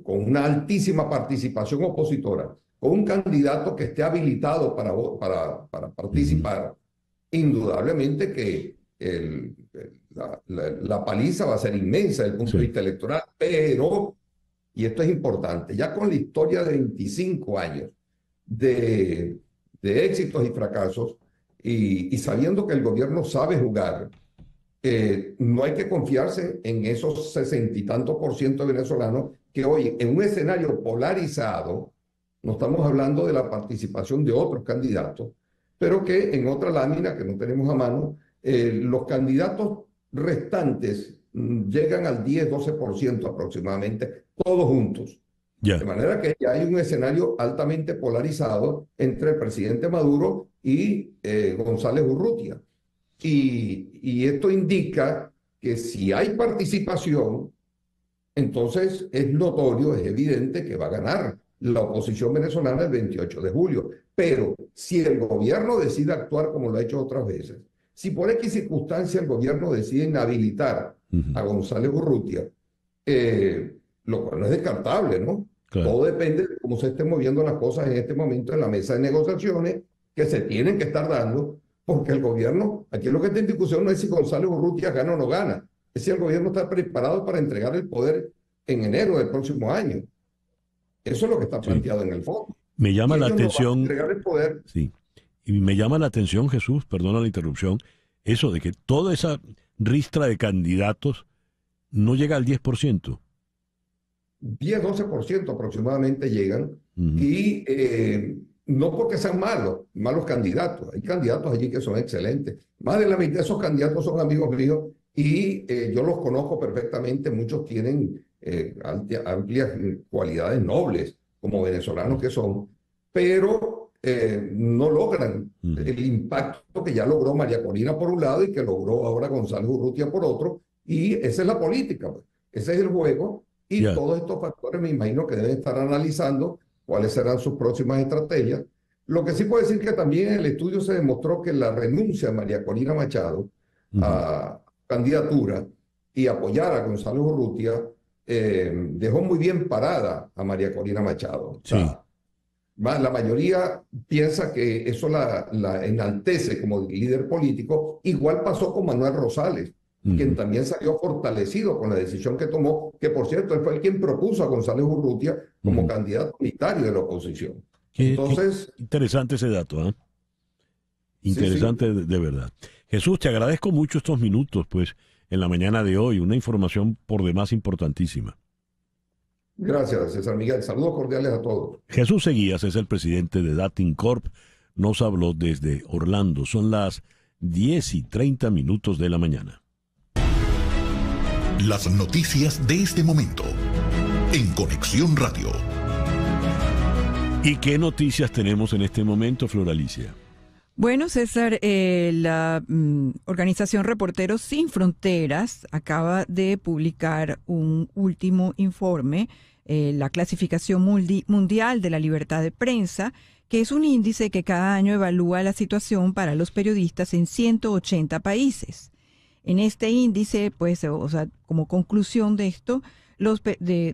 con una altísima participación opositora, con un candidato que esté habilitado para, para participar, indudablemente que la, paliza va a ser inmensa desde el punto de vista electoral, pero, y esto es importante, ya con la historia de 25 años de, éxitos y fracasos, y, y sabiendo que el gobierno sabe jugar eh, no hay que confiarse en esos sesenta y tantos por ciento de venezolanos que hoy, en un escenario polarizado, no estamos hablando de la participación de otros candidatos, pero que en otra lámina que no tenemos a mano, eh, los candidatos restantes mm, llegan al 10-12% aproximadamente, todos juntos. De manera que hay un escenario altamente polarizado entre el presidente Maduro y eh, González Urrutia. Y, esto indica que si hay participación, entonces es notorio, es evidente que va a ganar la oposición venezolana el 28 de julio. Pero si el gobierno decide actuar como lo ha hecho otras veces, si por X circunstancia el gobierno decide inhabilitar a González Urrutia, eh, lo cual no es descartable, ¿no? Todo depende de cómo se estén moviendo las cosas en este momento en la mesa de negociaciones que se tienen que estar dando porque el gobierno, aquí lo que está en discusión no es si González Urrutia gana o no gana, es si el gobierno está preparado para entregar el poder en enero del próximo año. Eso es lo que está planteado en el fondo. Me llama la atención. entregar el poder. Sí. Y me llama la atención, Jesús, perdona la interrupción, eso de que toda esa ristra de candidatos no llega al 10%. 10, 12% aproximadamente llegan. Y eh, no porque sean malos, malos candidatos. Hay candidatos allí que son excelentes. Más de la mitad de esos candidatos son amigos míos y eh, yo los conozco perfectamente. Muchos tienen eh, amplias cualidades nobles como venezolanos que son, pero eh, no logran mm. el impacto que ya logró María Corina por un lado y que logró ahora Gonzalo Urrutia por otro. Y esa es la política, pues. ese es el juego. Y todos estos factores me imagino que deben estar analizando cuáles serán sus próximas estrategias. Lo que sí puedo decir que también en el estudio se demostró que la renuncia de María Corina Machado a candidatura y apoyar a Gonzalo Urrutia eh, dejó muy bien parada a María Corina Machado. Sí. La, mayoría piensa que eso la, la enaltece como líder político. Igual pasó con Manuel Rosales quien también salió fortalecido con la decisión que tomó, que por cierto, él fue el quien propuso a González Urrutia como candidato unitario de la oposición. Entonces, interesante ese dato, ¿eh? Interesante De, verdad. Jesús, te agradezco mucho estos minutos, pues, en la mañana de hoy, una información por demás importantísima. Gracias, César Miguel. Saludos cordiales a todos. Jesús Seguías es el presidente de Dating Corp. Nos habló desde Orlando. Son las 10 y 30 minutos de la mañana. Las noticias de este momento en Conexión Radio. ¿Y qué noticias tenemos en este momento, Floralicia? Bueno, César, eh, la mm, organización Reporteros Sin Fronteras acaba de publicar un último informe, eh, la clasificación mundial de la libertad de prensa, que es un índice que cada año evalúa la situación para los periodistas en 180 países. En este índice, pues, como conclusión de esto,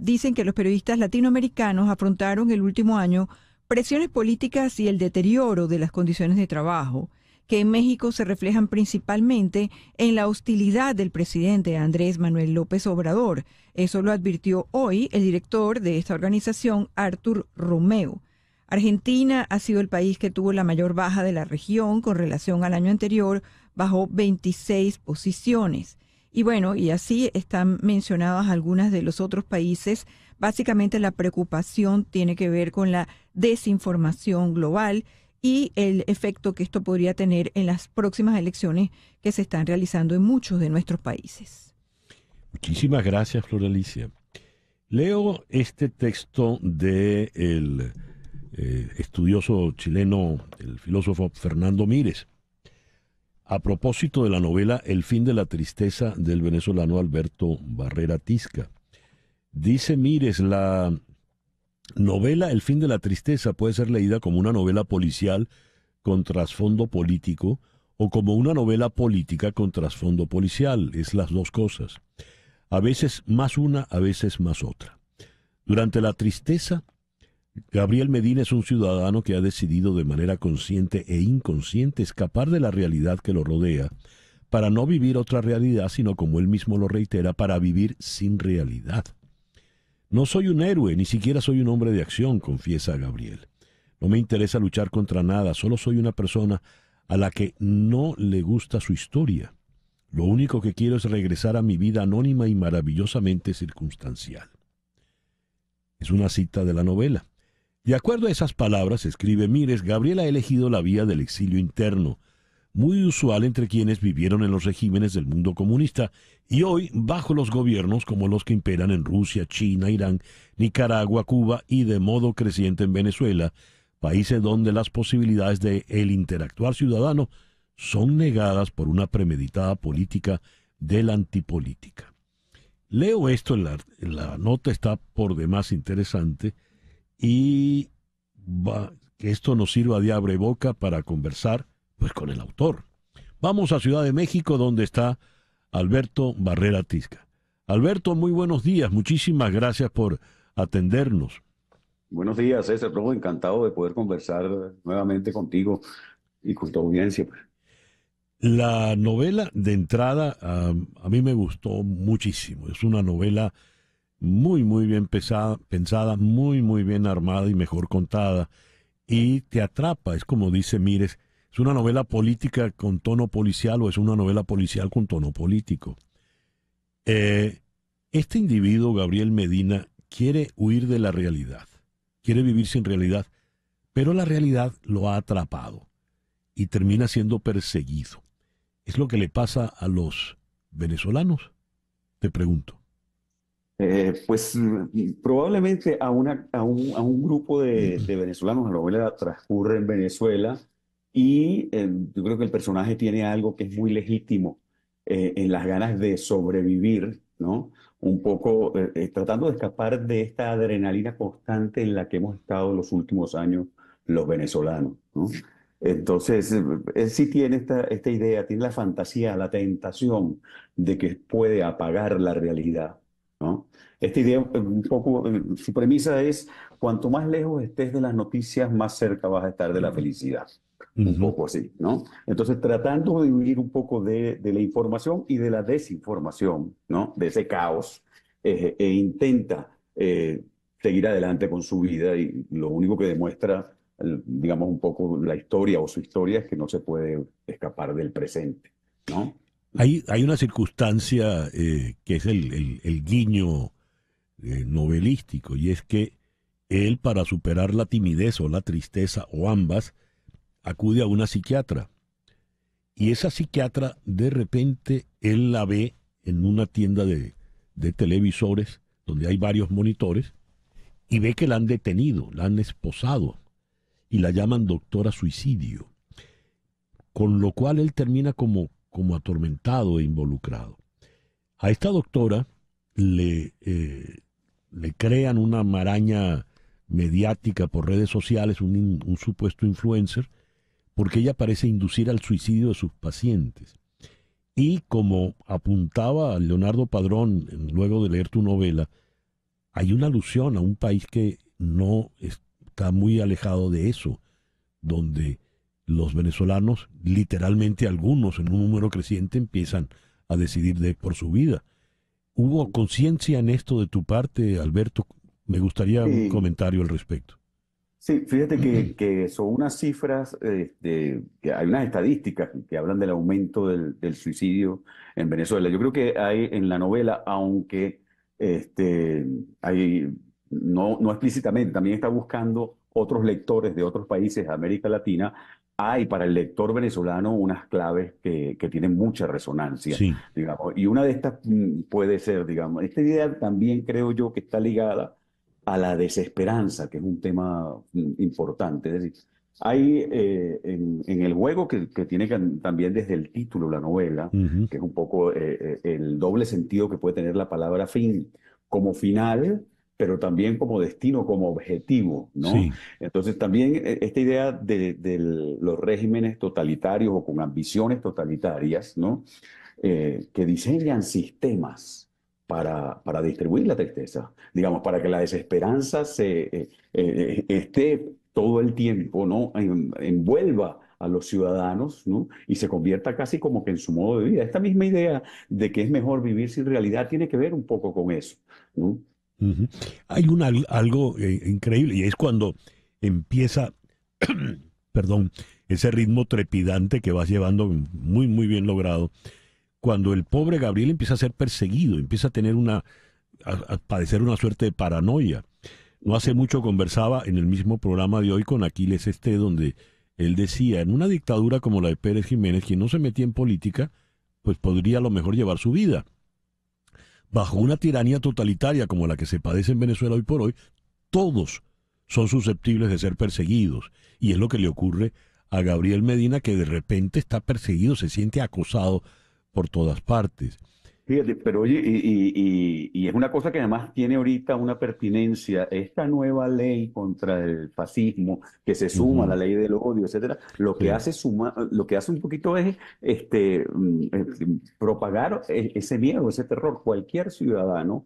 dicen que los periodistas latinoamericanos afrontaron el último año presiones políticas y el deterioro de las condiciones de trabajo, que en México se reflejan principalmente en la hostilidad del presidente Andrés Manuel López Obrador. Eso lo advirtió hoy el director de esta organización, Artur Romeo. Argentina ha sido el país que tuvo la mayor baja de la región con relación al año anterior, bajo 26 posiciones. Y bueno, y así están mencionadas algunas de los otros países. Básicamente la preocupación tiene que ver con la desinformación global y el efecto que esto podría tener en las próximas elecciones que se están realizando en muchos de nuestros países. Muchísimas gracias, Floralicia. Leo este texto de el eh, estudioso chileno, el filósofo Fernando Mírez a propósito de la novela El fin de la tristeza del venezolano Alberto Barrera Tisca. Dice Mires, la novela El fin de la tristeza puede ser leída como una novela policial con trasfondo político o como una novela política con trasfondo policial. Es las dos cosas. A veces más una, a veces más otra. Durante la tristeza, Gabriel Medina es un ciudadano que ha decidido de manera consciente e inconsciente escapar de la realidad que lo rodea para no vivir otra realidad, sino como él mismo lo reitera, para vivir sin realidad. No soy un héroe, ni siquiera soy un hombre de acción, confiesa Gabriel. No me interesa luchar contra nada, solo soy una persona a la que no le gusta su historia. Lo único que quiero es regresar a mi vida anónima y maravillosamente circunstancial. Es una cita de la novela. De acuerdo a esas palabras, escribe Mires, Gabriel ha elegido la vía del exilio interno, muy usual entre quienes vivieron en los regímenes del mundo comunista y hoy bajo los gobiernos como los que imperan en Rusia, China, Irán, Nicaragua, Cuba y de modo creciente en Venezuela, países donde las posibilidades de el interactuar ciudadano son negadas por una premeditada política de la antipolítica. Leo esto en la nota, está por demás interesante, y que esto nos sirva de abre boca para conversar pues con el autor. Vamos a Ciudad de México donde está Alberto Barrera Tisca. Alberto, muy buenos días, muchísimas gracias por atendernos. Buenos días, César encantado de poder conversar nuevamente contigo y con tu audiencia. Pues. La novela de entrada a mí me gustó muchísimo, es una novela muy, muy bien pensada, muy, muy bien armada y mejor contada. Y te atrapa, es como dice Mires, ¿es una novela política con tono policial o es una novela policial con tono político? Eh, este individuo, Gabriel Medina, quiere huir de la realidad, quiere vivir sin realidad, pero la realidad lo ha atrapado y termina siendo perseguido. ¿Es lo que le pasa a los venezolanos? Te pregunto. Eh, pues mm, probablemente a, un, grupo de, de venezolanos, la novela transcurre en Venezuela y em, yo creo que el personaje tiene algo que es muy legítimo eh, en las ganas de sobrevivir, ¿no? Un poco eh, tratando de escapar de esta adrenalina constante en la que hemos estado los últimos años los venezolanos, Entonces, él sí tiene esta idea, tiene la fantasía, la tentación de que puede apagar la realidad esta idea, eh, un poco, eh, su premisa es, cuanto más lejos estés de las noticias, más cerca vas a estar de la felicidad. Un poco así, ¿no? Entonces, tratando de huir un poco de, la información y de la desinformación, ¿no? De ese caos, eh, e intenta seguir adelante con su vida y lo único que demuestra, digamos, un poco la historia o su historia es que no se puede escapar del presente, ¿no? Hay, una circunstancia eh, que es el, guiño eh, novelístico y es que él para superar la timidez o la tristeza o ambas acude a una psiquiatra. Y esa psiquiatra de repente él la ve en una tienda de, de televisores donde hay varios monitores y ve que la han detenido, la han esposado y la llaman doctora suicidio. Con lo cual él termina como como atormentado e involucrado. A esta doctora le, eh, le crean una maraña mediática por redes sociales, un supuesto influencer, porque ella parece inducir al suicidio de sus pacientes. Y como apuntaba Leonardo Padrón luego de leer tu novela, hay una alusión a un país que no está muy alejado de eso, donde los venezolanos, literalmente algunos en un número creciente, empiezan a decidir de, por su vida. ¿Hubo conciencia en esto de tu parte, Alberto? Me gustaría un comentario al respecto. Sí, fíjate que, son unas cifras, eh, que hay unas estadísticas que hablan del aumento del, suicidio en Venezuela. Yo creo que hay en la novela, aunque este, hay, no, no explícitamente, también está buscando otros lectores de otros países de América Latina hay ah, para el lector venezolano unas claves que, que tienen mucha resonancia, digamos. Y una de estas mm, puede ser, digamos, esta idea también creo yo que está ligada a la desesperanza, que es un tema mm, importante. Es decir, hay eh, en, el juego que, tiene también desde el título la novela, que es un poco eh, eh, el doble sentido que puede tener la palabra fin, como final pero también como destino, como objetivo, ¿no? Entonces también eh, esta idea de, los regímenes totalitarios o con ambiciones totalitarias, ¿no? Eh, que diseñan sistemas para, para, distribuir la tristeza, digamos, para que la desesperanza se, eh, esté todo el tiempo, ¿no? envuelva a los ciudadanos, ¿no? Y se convierta casi como que en su modo de vida. Esta misma idea de que es mejor vivir sin realidad tiene que ver un poco con eso, ¿no? Hay un, algo eh, increíble y es cuando empieza, perdón, ese ritmo trepidante que vas llevando muy, muy bien logrado, cuando el pobre Gabriel empieza a ser perseguido, empieza a tener una, padecer una suerte de paranoia. No hace mucho conversaba en el mismo programa de hoy con Aquiles Este, donde él decía, en una dictadura como la de Pérez Jiménez, quien no se metía en política, pues podría a lo mejor llevar su vida bajo una tiranía totalitaria como la que se padece en Venezuela hoy por hoy, todos son susceptibles de ser perseguidos. Y es lo que le ocurre a Gabriel Medina, que de repente está perseguido, se siente acosado por todas partes pero oye, y, es una cosa que además tiene ahorita una pertinencia, esta nueva ley contra el fascismo que se suma a la ley del odio, etcétera, lo que hace suma, lo que hace un poquito es este mm, eh, propagar e, ese miedo, ese terror. Cualquier ciudadano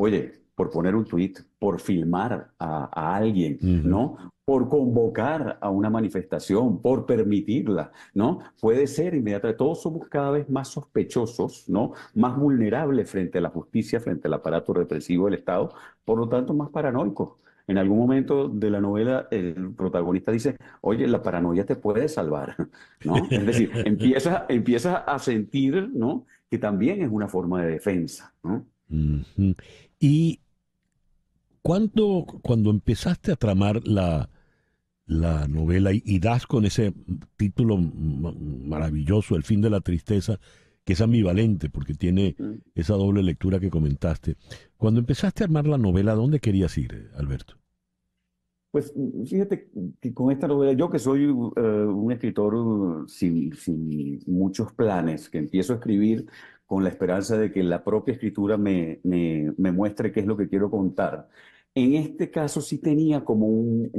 oye, por poner un tweet, por filmar a, alguien, ¿no? Por convocar a una manifestación, por permitirla, ¿no? Puede ser inmediatamente. Todos somos cada vez más sospechosos, ¿no? Más vulnerables frente a la justicia, frente al aparato represivo del Estado, por lo tanto, más paranoicos. En algún momento de la novela, el protagonista dice, oye, la paranoia te puede salvar, ¿no? Es decir, empiezas empieza a sentir, ¿no? Que también es una forma de defensa, ¿no? ¿Y cuando, cuando empezaste a tramar la, novela y, das con ese título maravilloso, El fin de la tristeza, que es ambivalente porque tiene mm. esa doble lectura que comentaste, cuando empezaste a armar la novela, dónde querías ir, Alberto? Pues mm, fíjate que con esta novela, yo que soy eh, un escritor sin, muchos planes, que empiezo a escribir con la esperanza de que la propia escritura me, muestre qué es lo que quiero contar. En este caso sí tenía como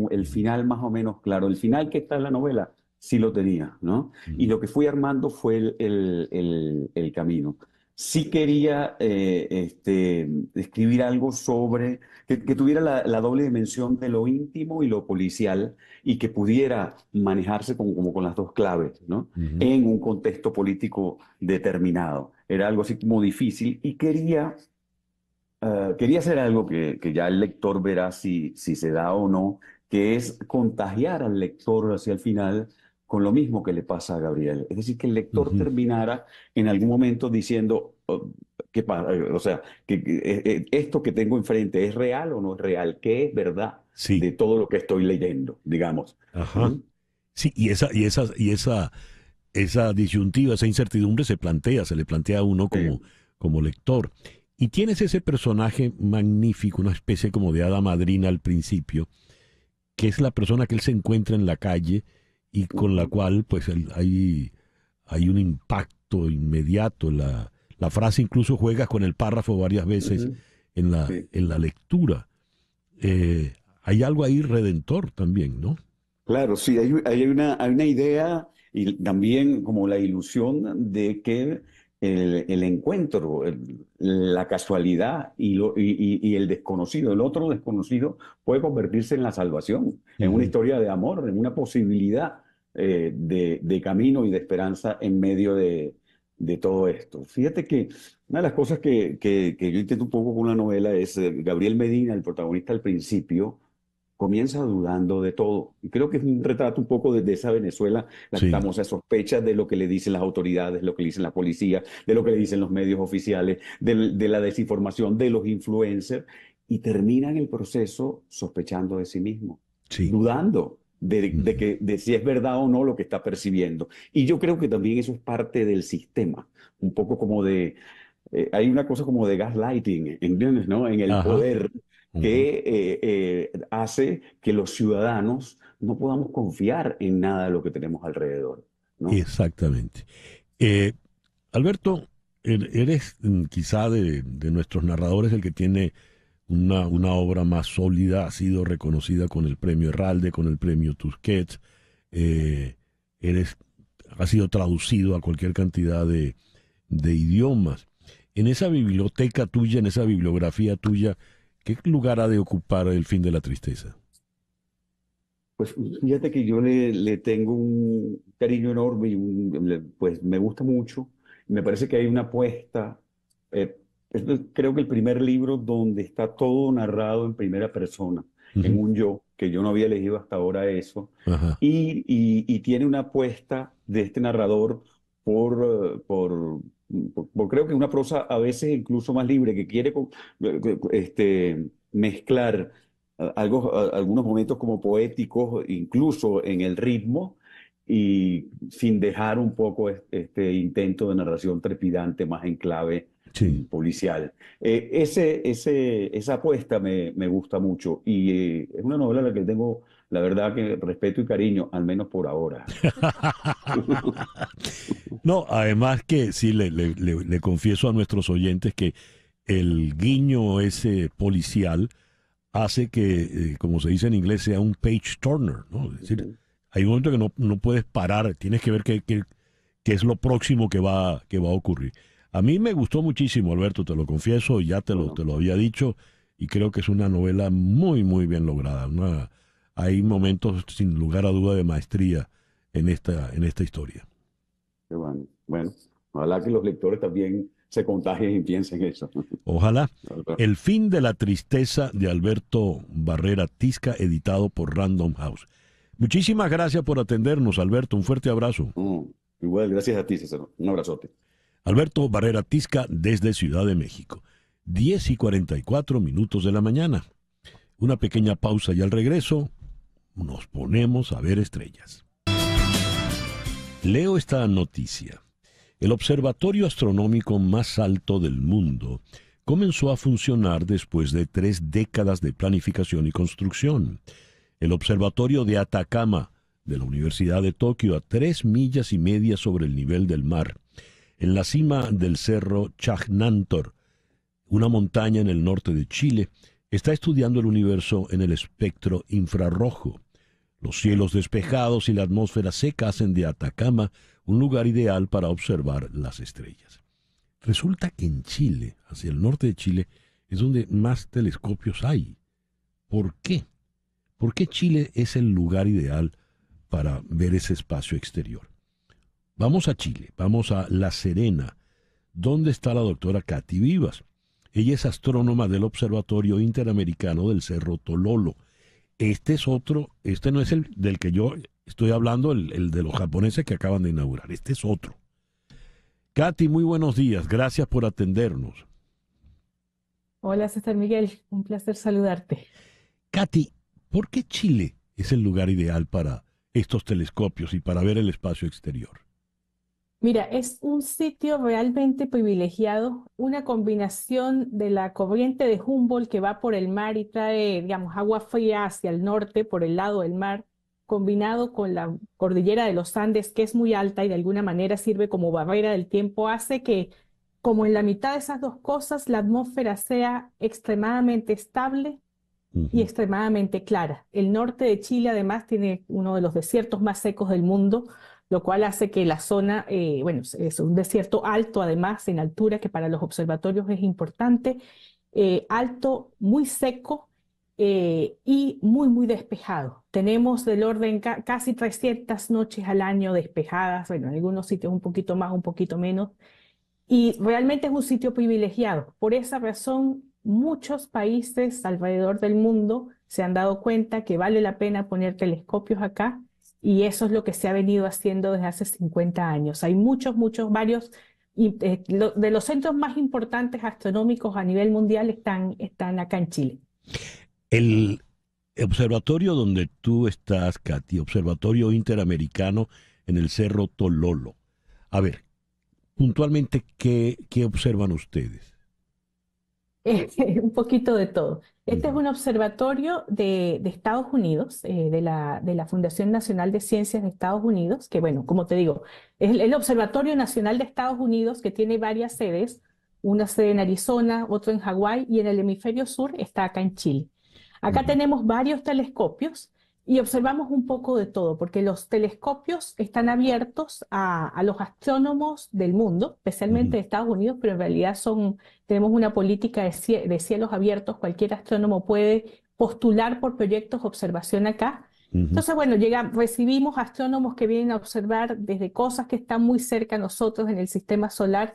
el final más o menos claro, el final que está en la novela sí lo tenía, ¿no? Y lo que fui armando fue el, camino. Sí quería eh, este, escribir algo sobre, que, tuviera la, doble dimensión de lo íntimo y lo policial y que pudiera manejarse como, como con las dos claves, ¿no? En un contexto político determinado era algo así como difícil y quería, eh, quería hacer algo que, ya el lector verá si, si se da o no, que es contagiar al lector hacia el final con lo mismo que le pasa a Gabriel. Es decir, que el lector terminara en algún momento diciendo, oh, qué pasa o sea, que, eh, eh, esto que tengo enfrente es real o no es real, qué es verdad de todo lo que estoy leyendo, digamos. ¿Mm? Sí, y esa, y esa esa disyuntiva, esa incertidumbre se plantea, se le plantea a uno como, como lector. Y tienes ese personaje magnífico, una especie como de hada madrina al principio, que es la persona que él se encuentra en la calle y con la cual pues hay, hay un impacto inmediato. La, frase incluso juega con el párrafo varias veces en, la, en la lectura. Eh, hay algo ahí redentor también, ¿no? Claro, sí, hay, una, hay una idea y también como la ilusión de que el, encuentro, la casualidad y, y, el desconocido, el otro desconocido, puede convertirse en la salvación, en una historia de amor, en una posibilidad eh, de, de, camino y de esperanza en medio de, de, todo esto. Fíjate que una de las cosas que, que, yo intento un poco con la novela es eh, Gabriel Medina, el protagonista al principio, comienza dudando de todo. Y creo que es un retrato un poco de, esa Venezuela, la estamos famosa sospecha de lo que le dicen las autoridades, lo que le dicen la policía, de lo que le dicen los medios oficiales, de, la desinformación de los influencers, y terminan el proceso sospechando de sí mismo, dudando. De, que, de si es verdad o no lo que está percibiendo. Y yo creo que también eso es parte del sistema, un poco como de, eh, hay una cosa como de gaslighting, ¿entiendes? ¿no? En el poder, que eh, eh, hace que los ciudadanos no podamos confiar en nada de lo que tenemos alrededor. Exactamente. Eh, Alberto, er-, eres mm, quizá de, nuestros narradores el que tiene una, una, obra más sólida, ha sido reconocida con el premio Herralde, con el premio Tusquets, eres, ha sido traducido a cualquier cantidad de, de idiomas en esa biblioteca tuya, en esa bibliografía tuya, ¿Qué lugar ha de ocupar el fin de la tristeza? Pues fíjate que yo le, tengo un cariño enorme y pues me gusta mucho. Me parece que hay una apuesta. Eh, creo que el primer libro donde está todo narrado en primera persona, en un yo, que yo no había elegido hasta ahora eso, y, y, tiene una apuesta de este narrador por, por, porque creo que una prosa a veces incluso más libre, que quiere este, mezclar algunos momentos como poéticos, incluso en el ritmo, y sin dejar un poco este intento de narración trepidante más en clave policial. Eh, esa apuesta me, gusta mucho y eh, es una novela a la que tengo la verdad que respeto y cariño, al menos por ahora. no, además que sí, le, le, confieso a nuestros oyentes que el guiño ese policial hace que, eh, como se dice en inglés, sea un page turner, ¿no? decir, hay un momento que no, no puedes parar, tienes que ver qué, es lo próximo que va, que va a ocurrir. A mí me gustó muchísimo, Alberto, te lo confieso, ya te lo, te lo había dicho, y creo que es una novela muy, muy bien lograda, una hay momentos sin lugar a duda de maestría en esta, en esta historia. bueno. ojalá que los lectores también se contagien y piensen eso. Ojalá. El fin de la tristeza de Alberto Barrera Tisca, editado por Random House. Muchísimas gracias por atendernos, Alberto. Un fuerte abrazo. igual, gracias a ti, César. Un abrazote. Alberto Barrera Tisca desde Ciudad de México. 10 y 44 minutos de la mañana. Una pequeña pausa y al regreso, nos ponemos a ver estrellas. Leo esta noticia. El observatorio astronómico más alto del mundo comenzó a funcionar después de tres décadas de planificación y construcción. El observatorio de Atacama, de la Universidad de Tokio, a tres millas y media sobre el nivel del mar, en la cima del cerro Chagnantor, una montaña en el norte de Chile, está estudiando el universo en el espectro infrarrojo. Los cielos despejados y la atmósfera seca hacen de Atacama un lugar ideal para observar las estrellas. Resulta que en Chile, hacia el norte de Chile, es donde más telescopios hay. ¿Por qué? ¿Por qué Chile es el lugar ideal para ver ese espacio exterior? Vamos a Chile, vamos a La Serena, ¿Dónde está la doctora Katy Vivas. Ella es astrónoma del Observatorio Interamericano del Cerro Tololo este es otro, este no es el del que yo estoy hablando, el, de los japoneses que acaban de inaugurar. Este es otro. Katy, muy buenos días. Gracias por atendernos. Hola, César Miguel. Un placer saludarte. Katy, ¿por qué Chile es el lugar ideal para estos telescopios y para ver el espacio exterior? Mira, es un sitio realmente privilegiado, una combinación de la corriente de Humboldt que va por el mar y trae, digamos, agua fría hacia el norte por el lado del mar, combinado con la cordillera de los Andes, que es muy alta y de alguna manera sirve como barrera del tiempo, hace que, como en la mitad de esas dos cosas, la atmósfera sea extremadamente estable y extremadamente clara. El norte de Chile, además, tiene uno de los desiertos más secos del mundo, lo cual hace que la zona, eh, bueno, es un desierto alto además en altura, que para los observatorios es importante, eh, alto, muy seco eh, y muy, muy despejado. Tenemos del orden casi 300 noches al año despejadas, bueno, en algunos sitios un poquito más, un poquito menos, y realmente es un sitio privilegiado. Por esa razón, muchos países alrededor del mundo se han dado cuenta que vale la pena poner telescopios acá y eso es lo que se ha venido haciendo desde hace 50 años. Hay muchos, muchos, varios, eh, de los centros más importantes astronómicos a nivel mundial están, están acá en Chile. El observatorio donde tú estás, Katy, Observatorio Interamericano en el Cerro Tololo. A ver, puntualmente, ¿qué, qué observan ustedes? un poquito de todo. Este es un observatorio de, Estados Unidos, eh, de, la, de, Fundación Nacional de Ciencias de Estados Unidos, que bueno, como te digo, es el, Observatorio Nacional de Estados Unidos que tiene varias sedes, una sede en Arizona, otro en Hawái y en el hemisferio sur está acá en Chile. Acá tenemos varios telescopios y observamos un poco de todo, porque los telescopios están abiertos a, los astrónomos del mundo, especialmente de Estados Unidos, pero en realidad son, tenemos una política de, cielos abiertos, cualquier astrónomo puede postular por proyectos de observación acá. Entonces, bueno, llega, recibimos astrónomos que vienen a observar desde cosas que están muy cerca a nosotros en el sistema solar,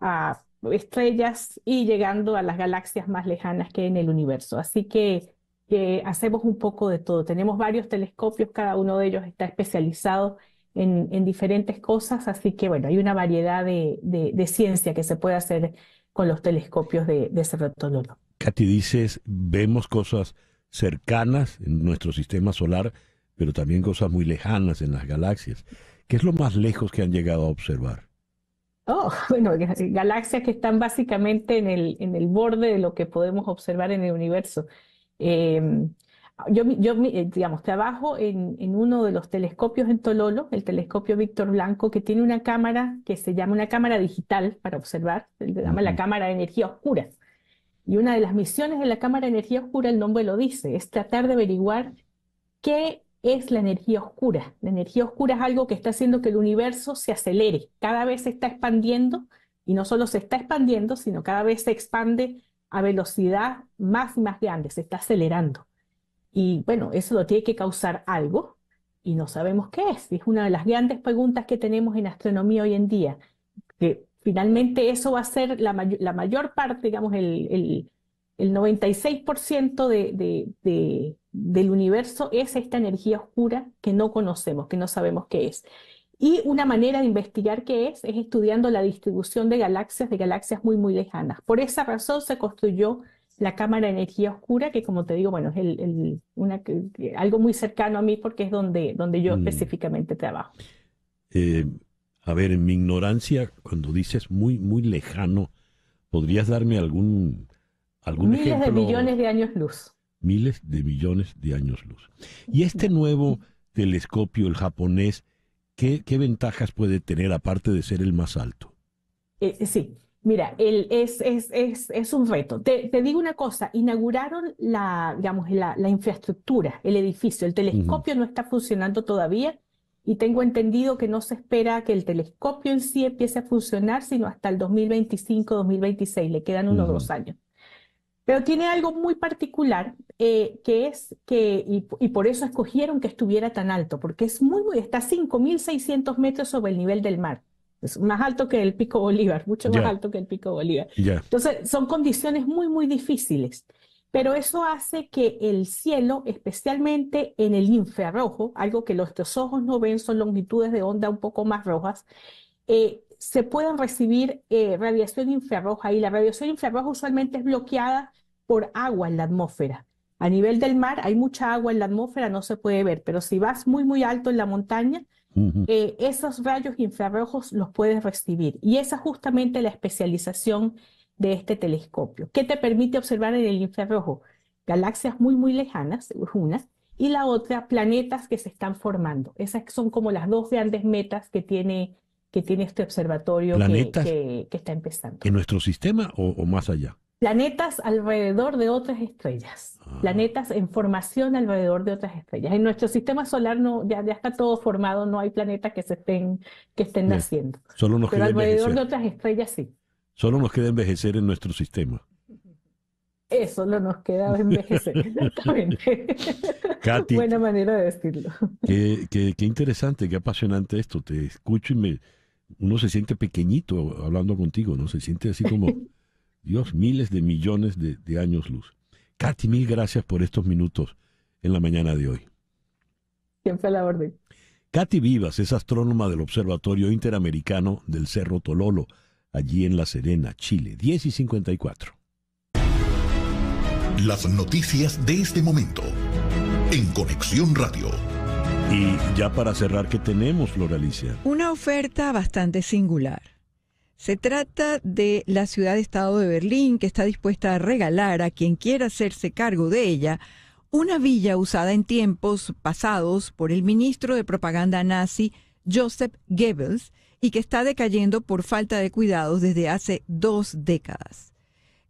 a estrellas y llegando a las galaxias más lejanas que hay en el universo. Así que que hacemos un poco de todo. Tenemos varios telescopios, cada uno de ellos está especializado en, diferentes cosas, así que bueno, hay una variedad de, ciencia que se puede hacer con los telescopios de, de Cerro Tololo. Katy, dices, vemos cosas cercanas en nuestro sistema solar, pero también cosas muy lejanas en las galaxias. ¿Qué es lo más lejos que han llegado a observar? Oh, bueno, galaxias que están básicamente en el borde de lo que podemos observar en el universo. Em, yo, eh, digamos, trabajo en, en, uno de los telescopios en Tololo, el telescopio Víctor Blanco, que tiene una cámara que se llama una cámara digital para observar, se llama la cámara de energía oscura. Y una de las misiones de la cámara de energía oscura, el nombre lo dice, es tratar de averiguar qué es la energía oscura. La energía oscura es algo que está haciendo que el universo se acelere, cada vez se está expandiendo y no solo se está expandiendo, sino cada vez se expande a velocidad más y más grande, se está acelerando. Y bueno, eso lo tiene que causar algo y no sabemos qué es. Es una de las grandes preguntas que tenemos en astronomía hoy en día, que finalmente eso va a ser la, mayor parte, digamos, el, 96% de, de, del universo es esta energía oscura que no conocemos, que no sabemos qué es. Y una manera de investigar qué es es estudiando la distribución de galaxias de galaxias muy, muy lejanas. Por esa razón se construyó la cámara de energía oscura, que como te digo, bueno, es el, algo muy cercano a mí porque es donde, donde yo mm. específicamente trabajo. Eh, a ver, en mi ignorancia, cuando dices muy, muy lejano, ¿podrías darme algún, algún ejemplo? Miles de millones de años luz. Miles de millones de años luz. Y este nuevo telescopio, el japonés, ¿Qué, ventajas puede tener aparte de ser el más alto? Eh, sí, mira, es, un reto. Te, digo una cosa, inauguraron la, digamos, la, infraestructura, el edificio, el telescopio no está funcionando todavía y tengo entendido que no se espera que el telescopio en sí empiece a funcionar, sino hasta el 2025-2026, le quedan unos dos años. Pero tiene algo muy particular eh, que es que, y, por eso escogieron que estuviera tan alto, porque es muy, muy está a 5.600 metros sobre el nivel del mar. Es más alto que el pico Bolívar, mucho más alto que el pico Bolívar. Entonces, son condiciones muy, muy difíciles. Pero eso hace que el cielo, especialmente en el infrarrojo, algo que nuestros ojos no ven, son longitudes de onda un poco más rojas, eh, se pueden recibir eh, radiación infrarroja y la radiación infrarroja usualmente es bloqueada por agua en la atmósfera. A nivel del mar hay mucha agua en la atmósfera, no se puede ver, pero si vas muy, muy alto en la montaña, eh, esos rayos infrarrojos los puedes recibir. Y esa es justamente la especialización de este telescopio. ¿Qué te permite observar en el infrarrojo? Galaxias muy, muy lejanas, unas, y la otra, planetas que se están formando. Esas son como las dos grandes metas que tiene que tiene este observatorio que, está empezando. ¿En nuestro sistema o, más allá? Planetas alrededor de otras estrellas, ah. planetas en formación alrededor de otras estrellas. En nuestro sistema solar no, ya, ya está todo formado, no hay planetas que se estén, que estén naciendo. Solo nos Pero alrededor de otras estrellas sí. Solo nos queda envejecer en nuestro sistema. Eso no nos queda envejecer, exactamente. Buena manera de decirlo. Qué, qué interesante, qué apasionante esto. Te escucho y me, uno se siente pequeñito hablando contigo, ¿no? Se siente así como, Dios, miles de millones de, años luz. Katy, mil gracias por estos minutos en la mañana de hoy. Siempre a la orden. Katy Vivas es astrónoma del Observatorio Interamericano del Cerro Tololo, allí en La Serena, Chile, 10 y 54. Las noticias de este momento en Conexión Radio. Y ya para cerrar, ¿qué tenemos, Floralicia? Una oferta bastante singular. Se trata de la ciudad-estado de Berlín que está dispuesta a regalar a quien quiera hacerse cargo de ella una villa usada en tiempos pasados por el ministro de propaganda nazi Joseph Goebbels y que está decayendo por falta de cuidados desde hace dos décadas.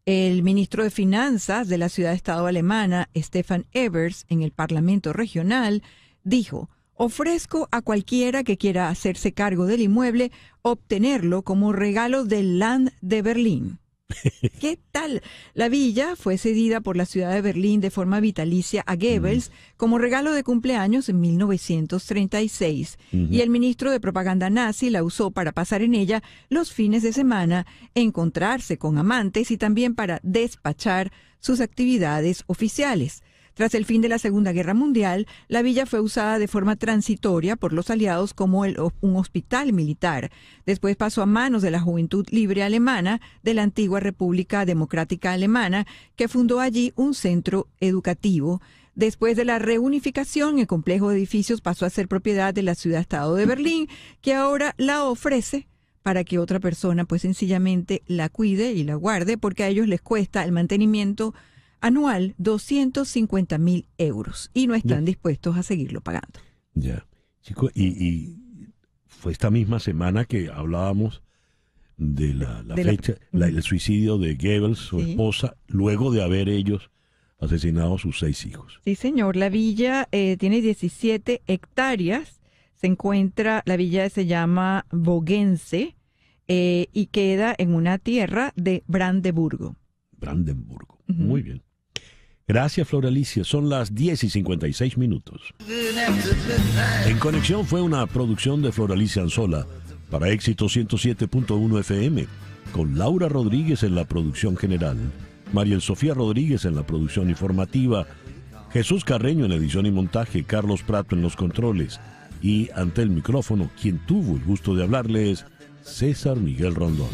El ministro de Finanzas de la ciudad-estado alemana, Stefan Evers, en el Parlamento Regional, dijo, ofrezco a cualquiera que quiera hacerse cargo del inmueble obtenerlo como regalo del Land de Berlín. ¿Qué tal? La villa fue cedida por la ciudad de Berlín de forma vitalicia a Goebbels mm. como regalo de cumpleaños en 1936 y el ministro de propaganda nazi la usó para pasar en ella los fines de semana, encontrarse con amantes y también para despachar sus actividades oficiales. Tras el fin de la Segunda Guerra Mundial, la villa fue usada de forma transitoria por los aliados como un hospital militar. Después pasó a manos de la Juventud Libre Alemana de la antigua República Democrática Alemana, que fundó allí un centro educativo. Después de la reunificación, el complejo de edificios pasó a ser propiedad de la ciudad-estado de Berlín, que ahora la ofrece para que otra persona pues sencillamente la cuide y la guarde, porque a ellos les cuesta el mantenimiento anual 250 mil euros y no están dispuestos a seguirlo pagando. Ya, chicos, y, fue esta misma semana que hablábamos de la, fecha, el suicidio de Goebbels, su esposa, luego de haber ellos asesinado a sus seis hijos. Sí, señor, la villa eh, tiene 17 hectáreas, se encuentra, la villa se llama Bogense eh, y queda en una tierra de Brandeburgo. Brandenburgo. Muy bien. Gracias, Floralicia. Son las 10 y 56 minutos. En Conexión fue una producción de Floralicia Anzola para Éxito 107.1 FM, con Laura Rodríguez en la producción general, Mariel Sofía Rodríguez en la producción informativa, Jesús Carreño en edición y montaje, Carlos Prato en los controles y ante el micrófono, quien tuvo el gusto de hablarles, César Miguel Rondón.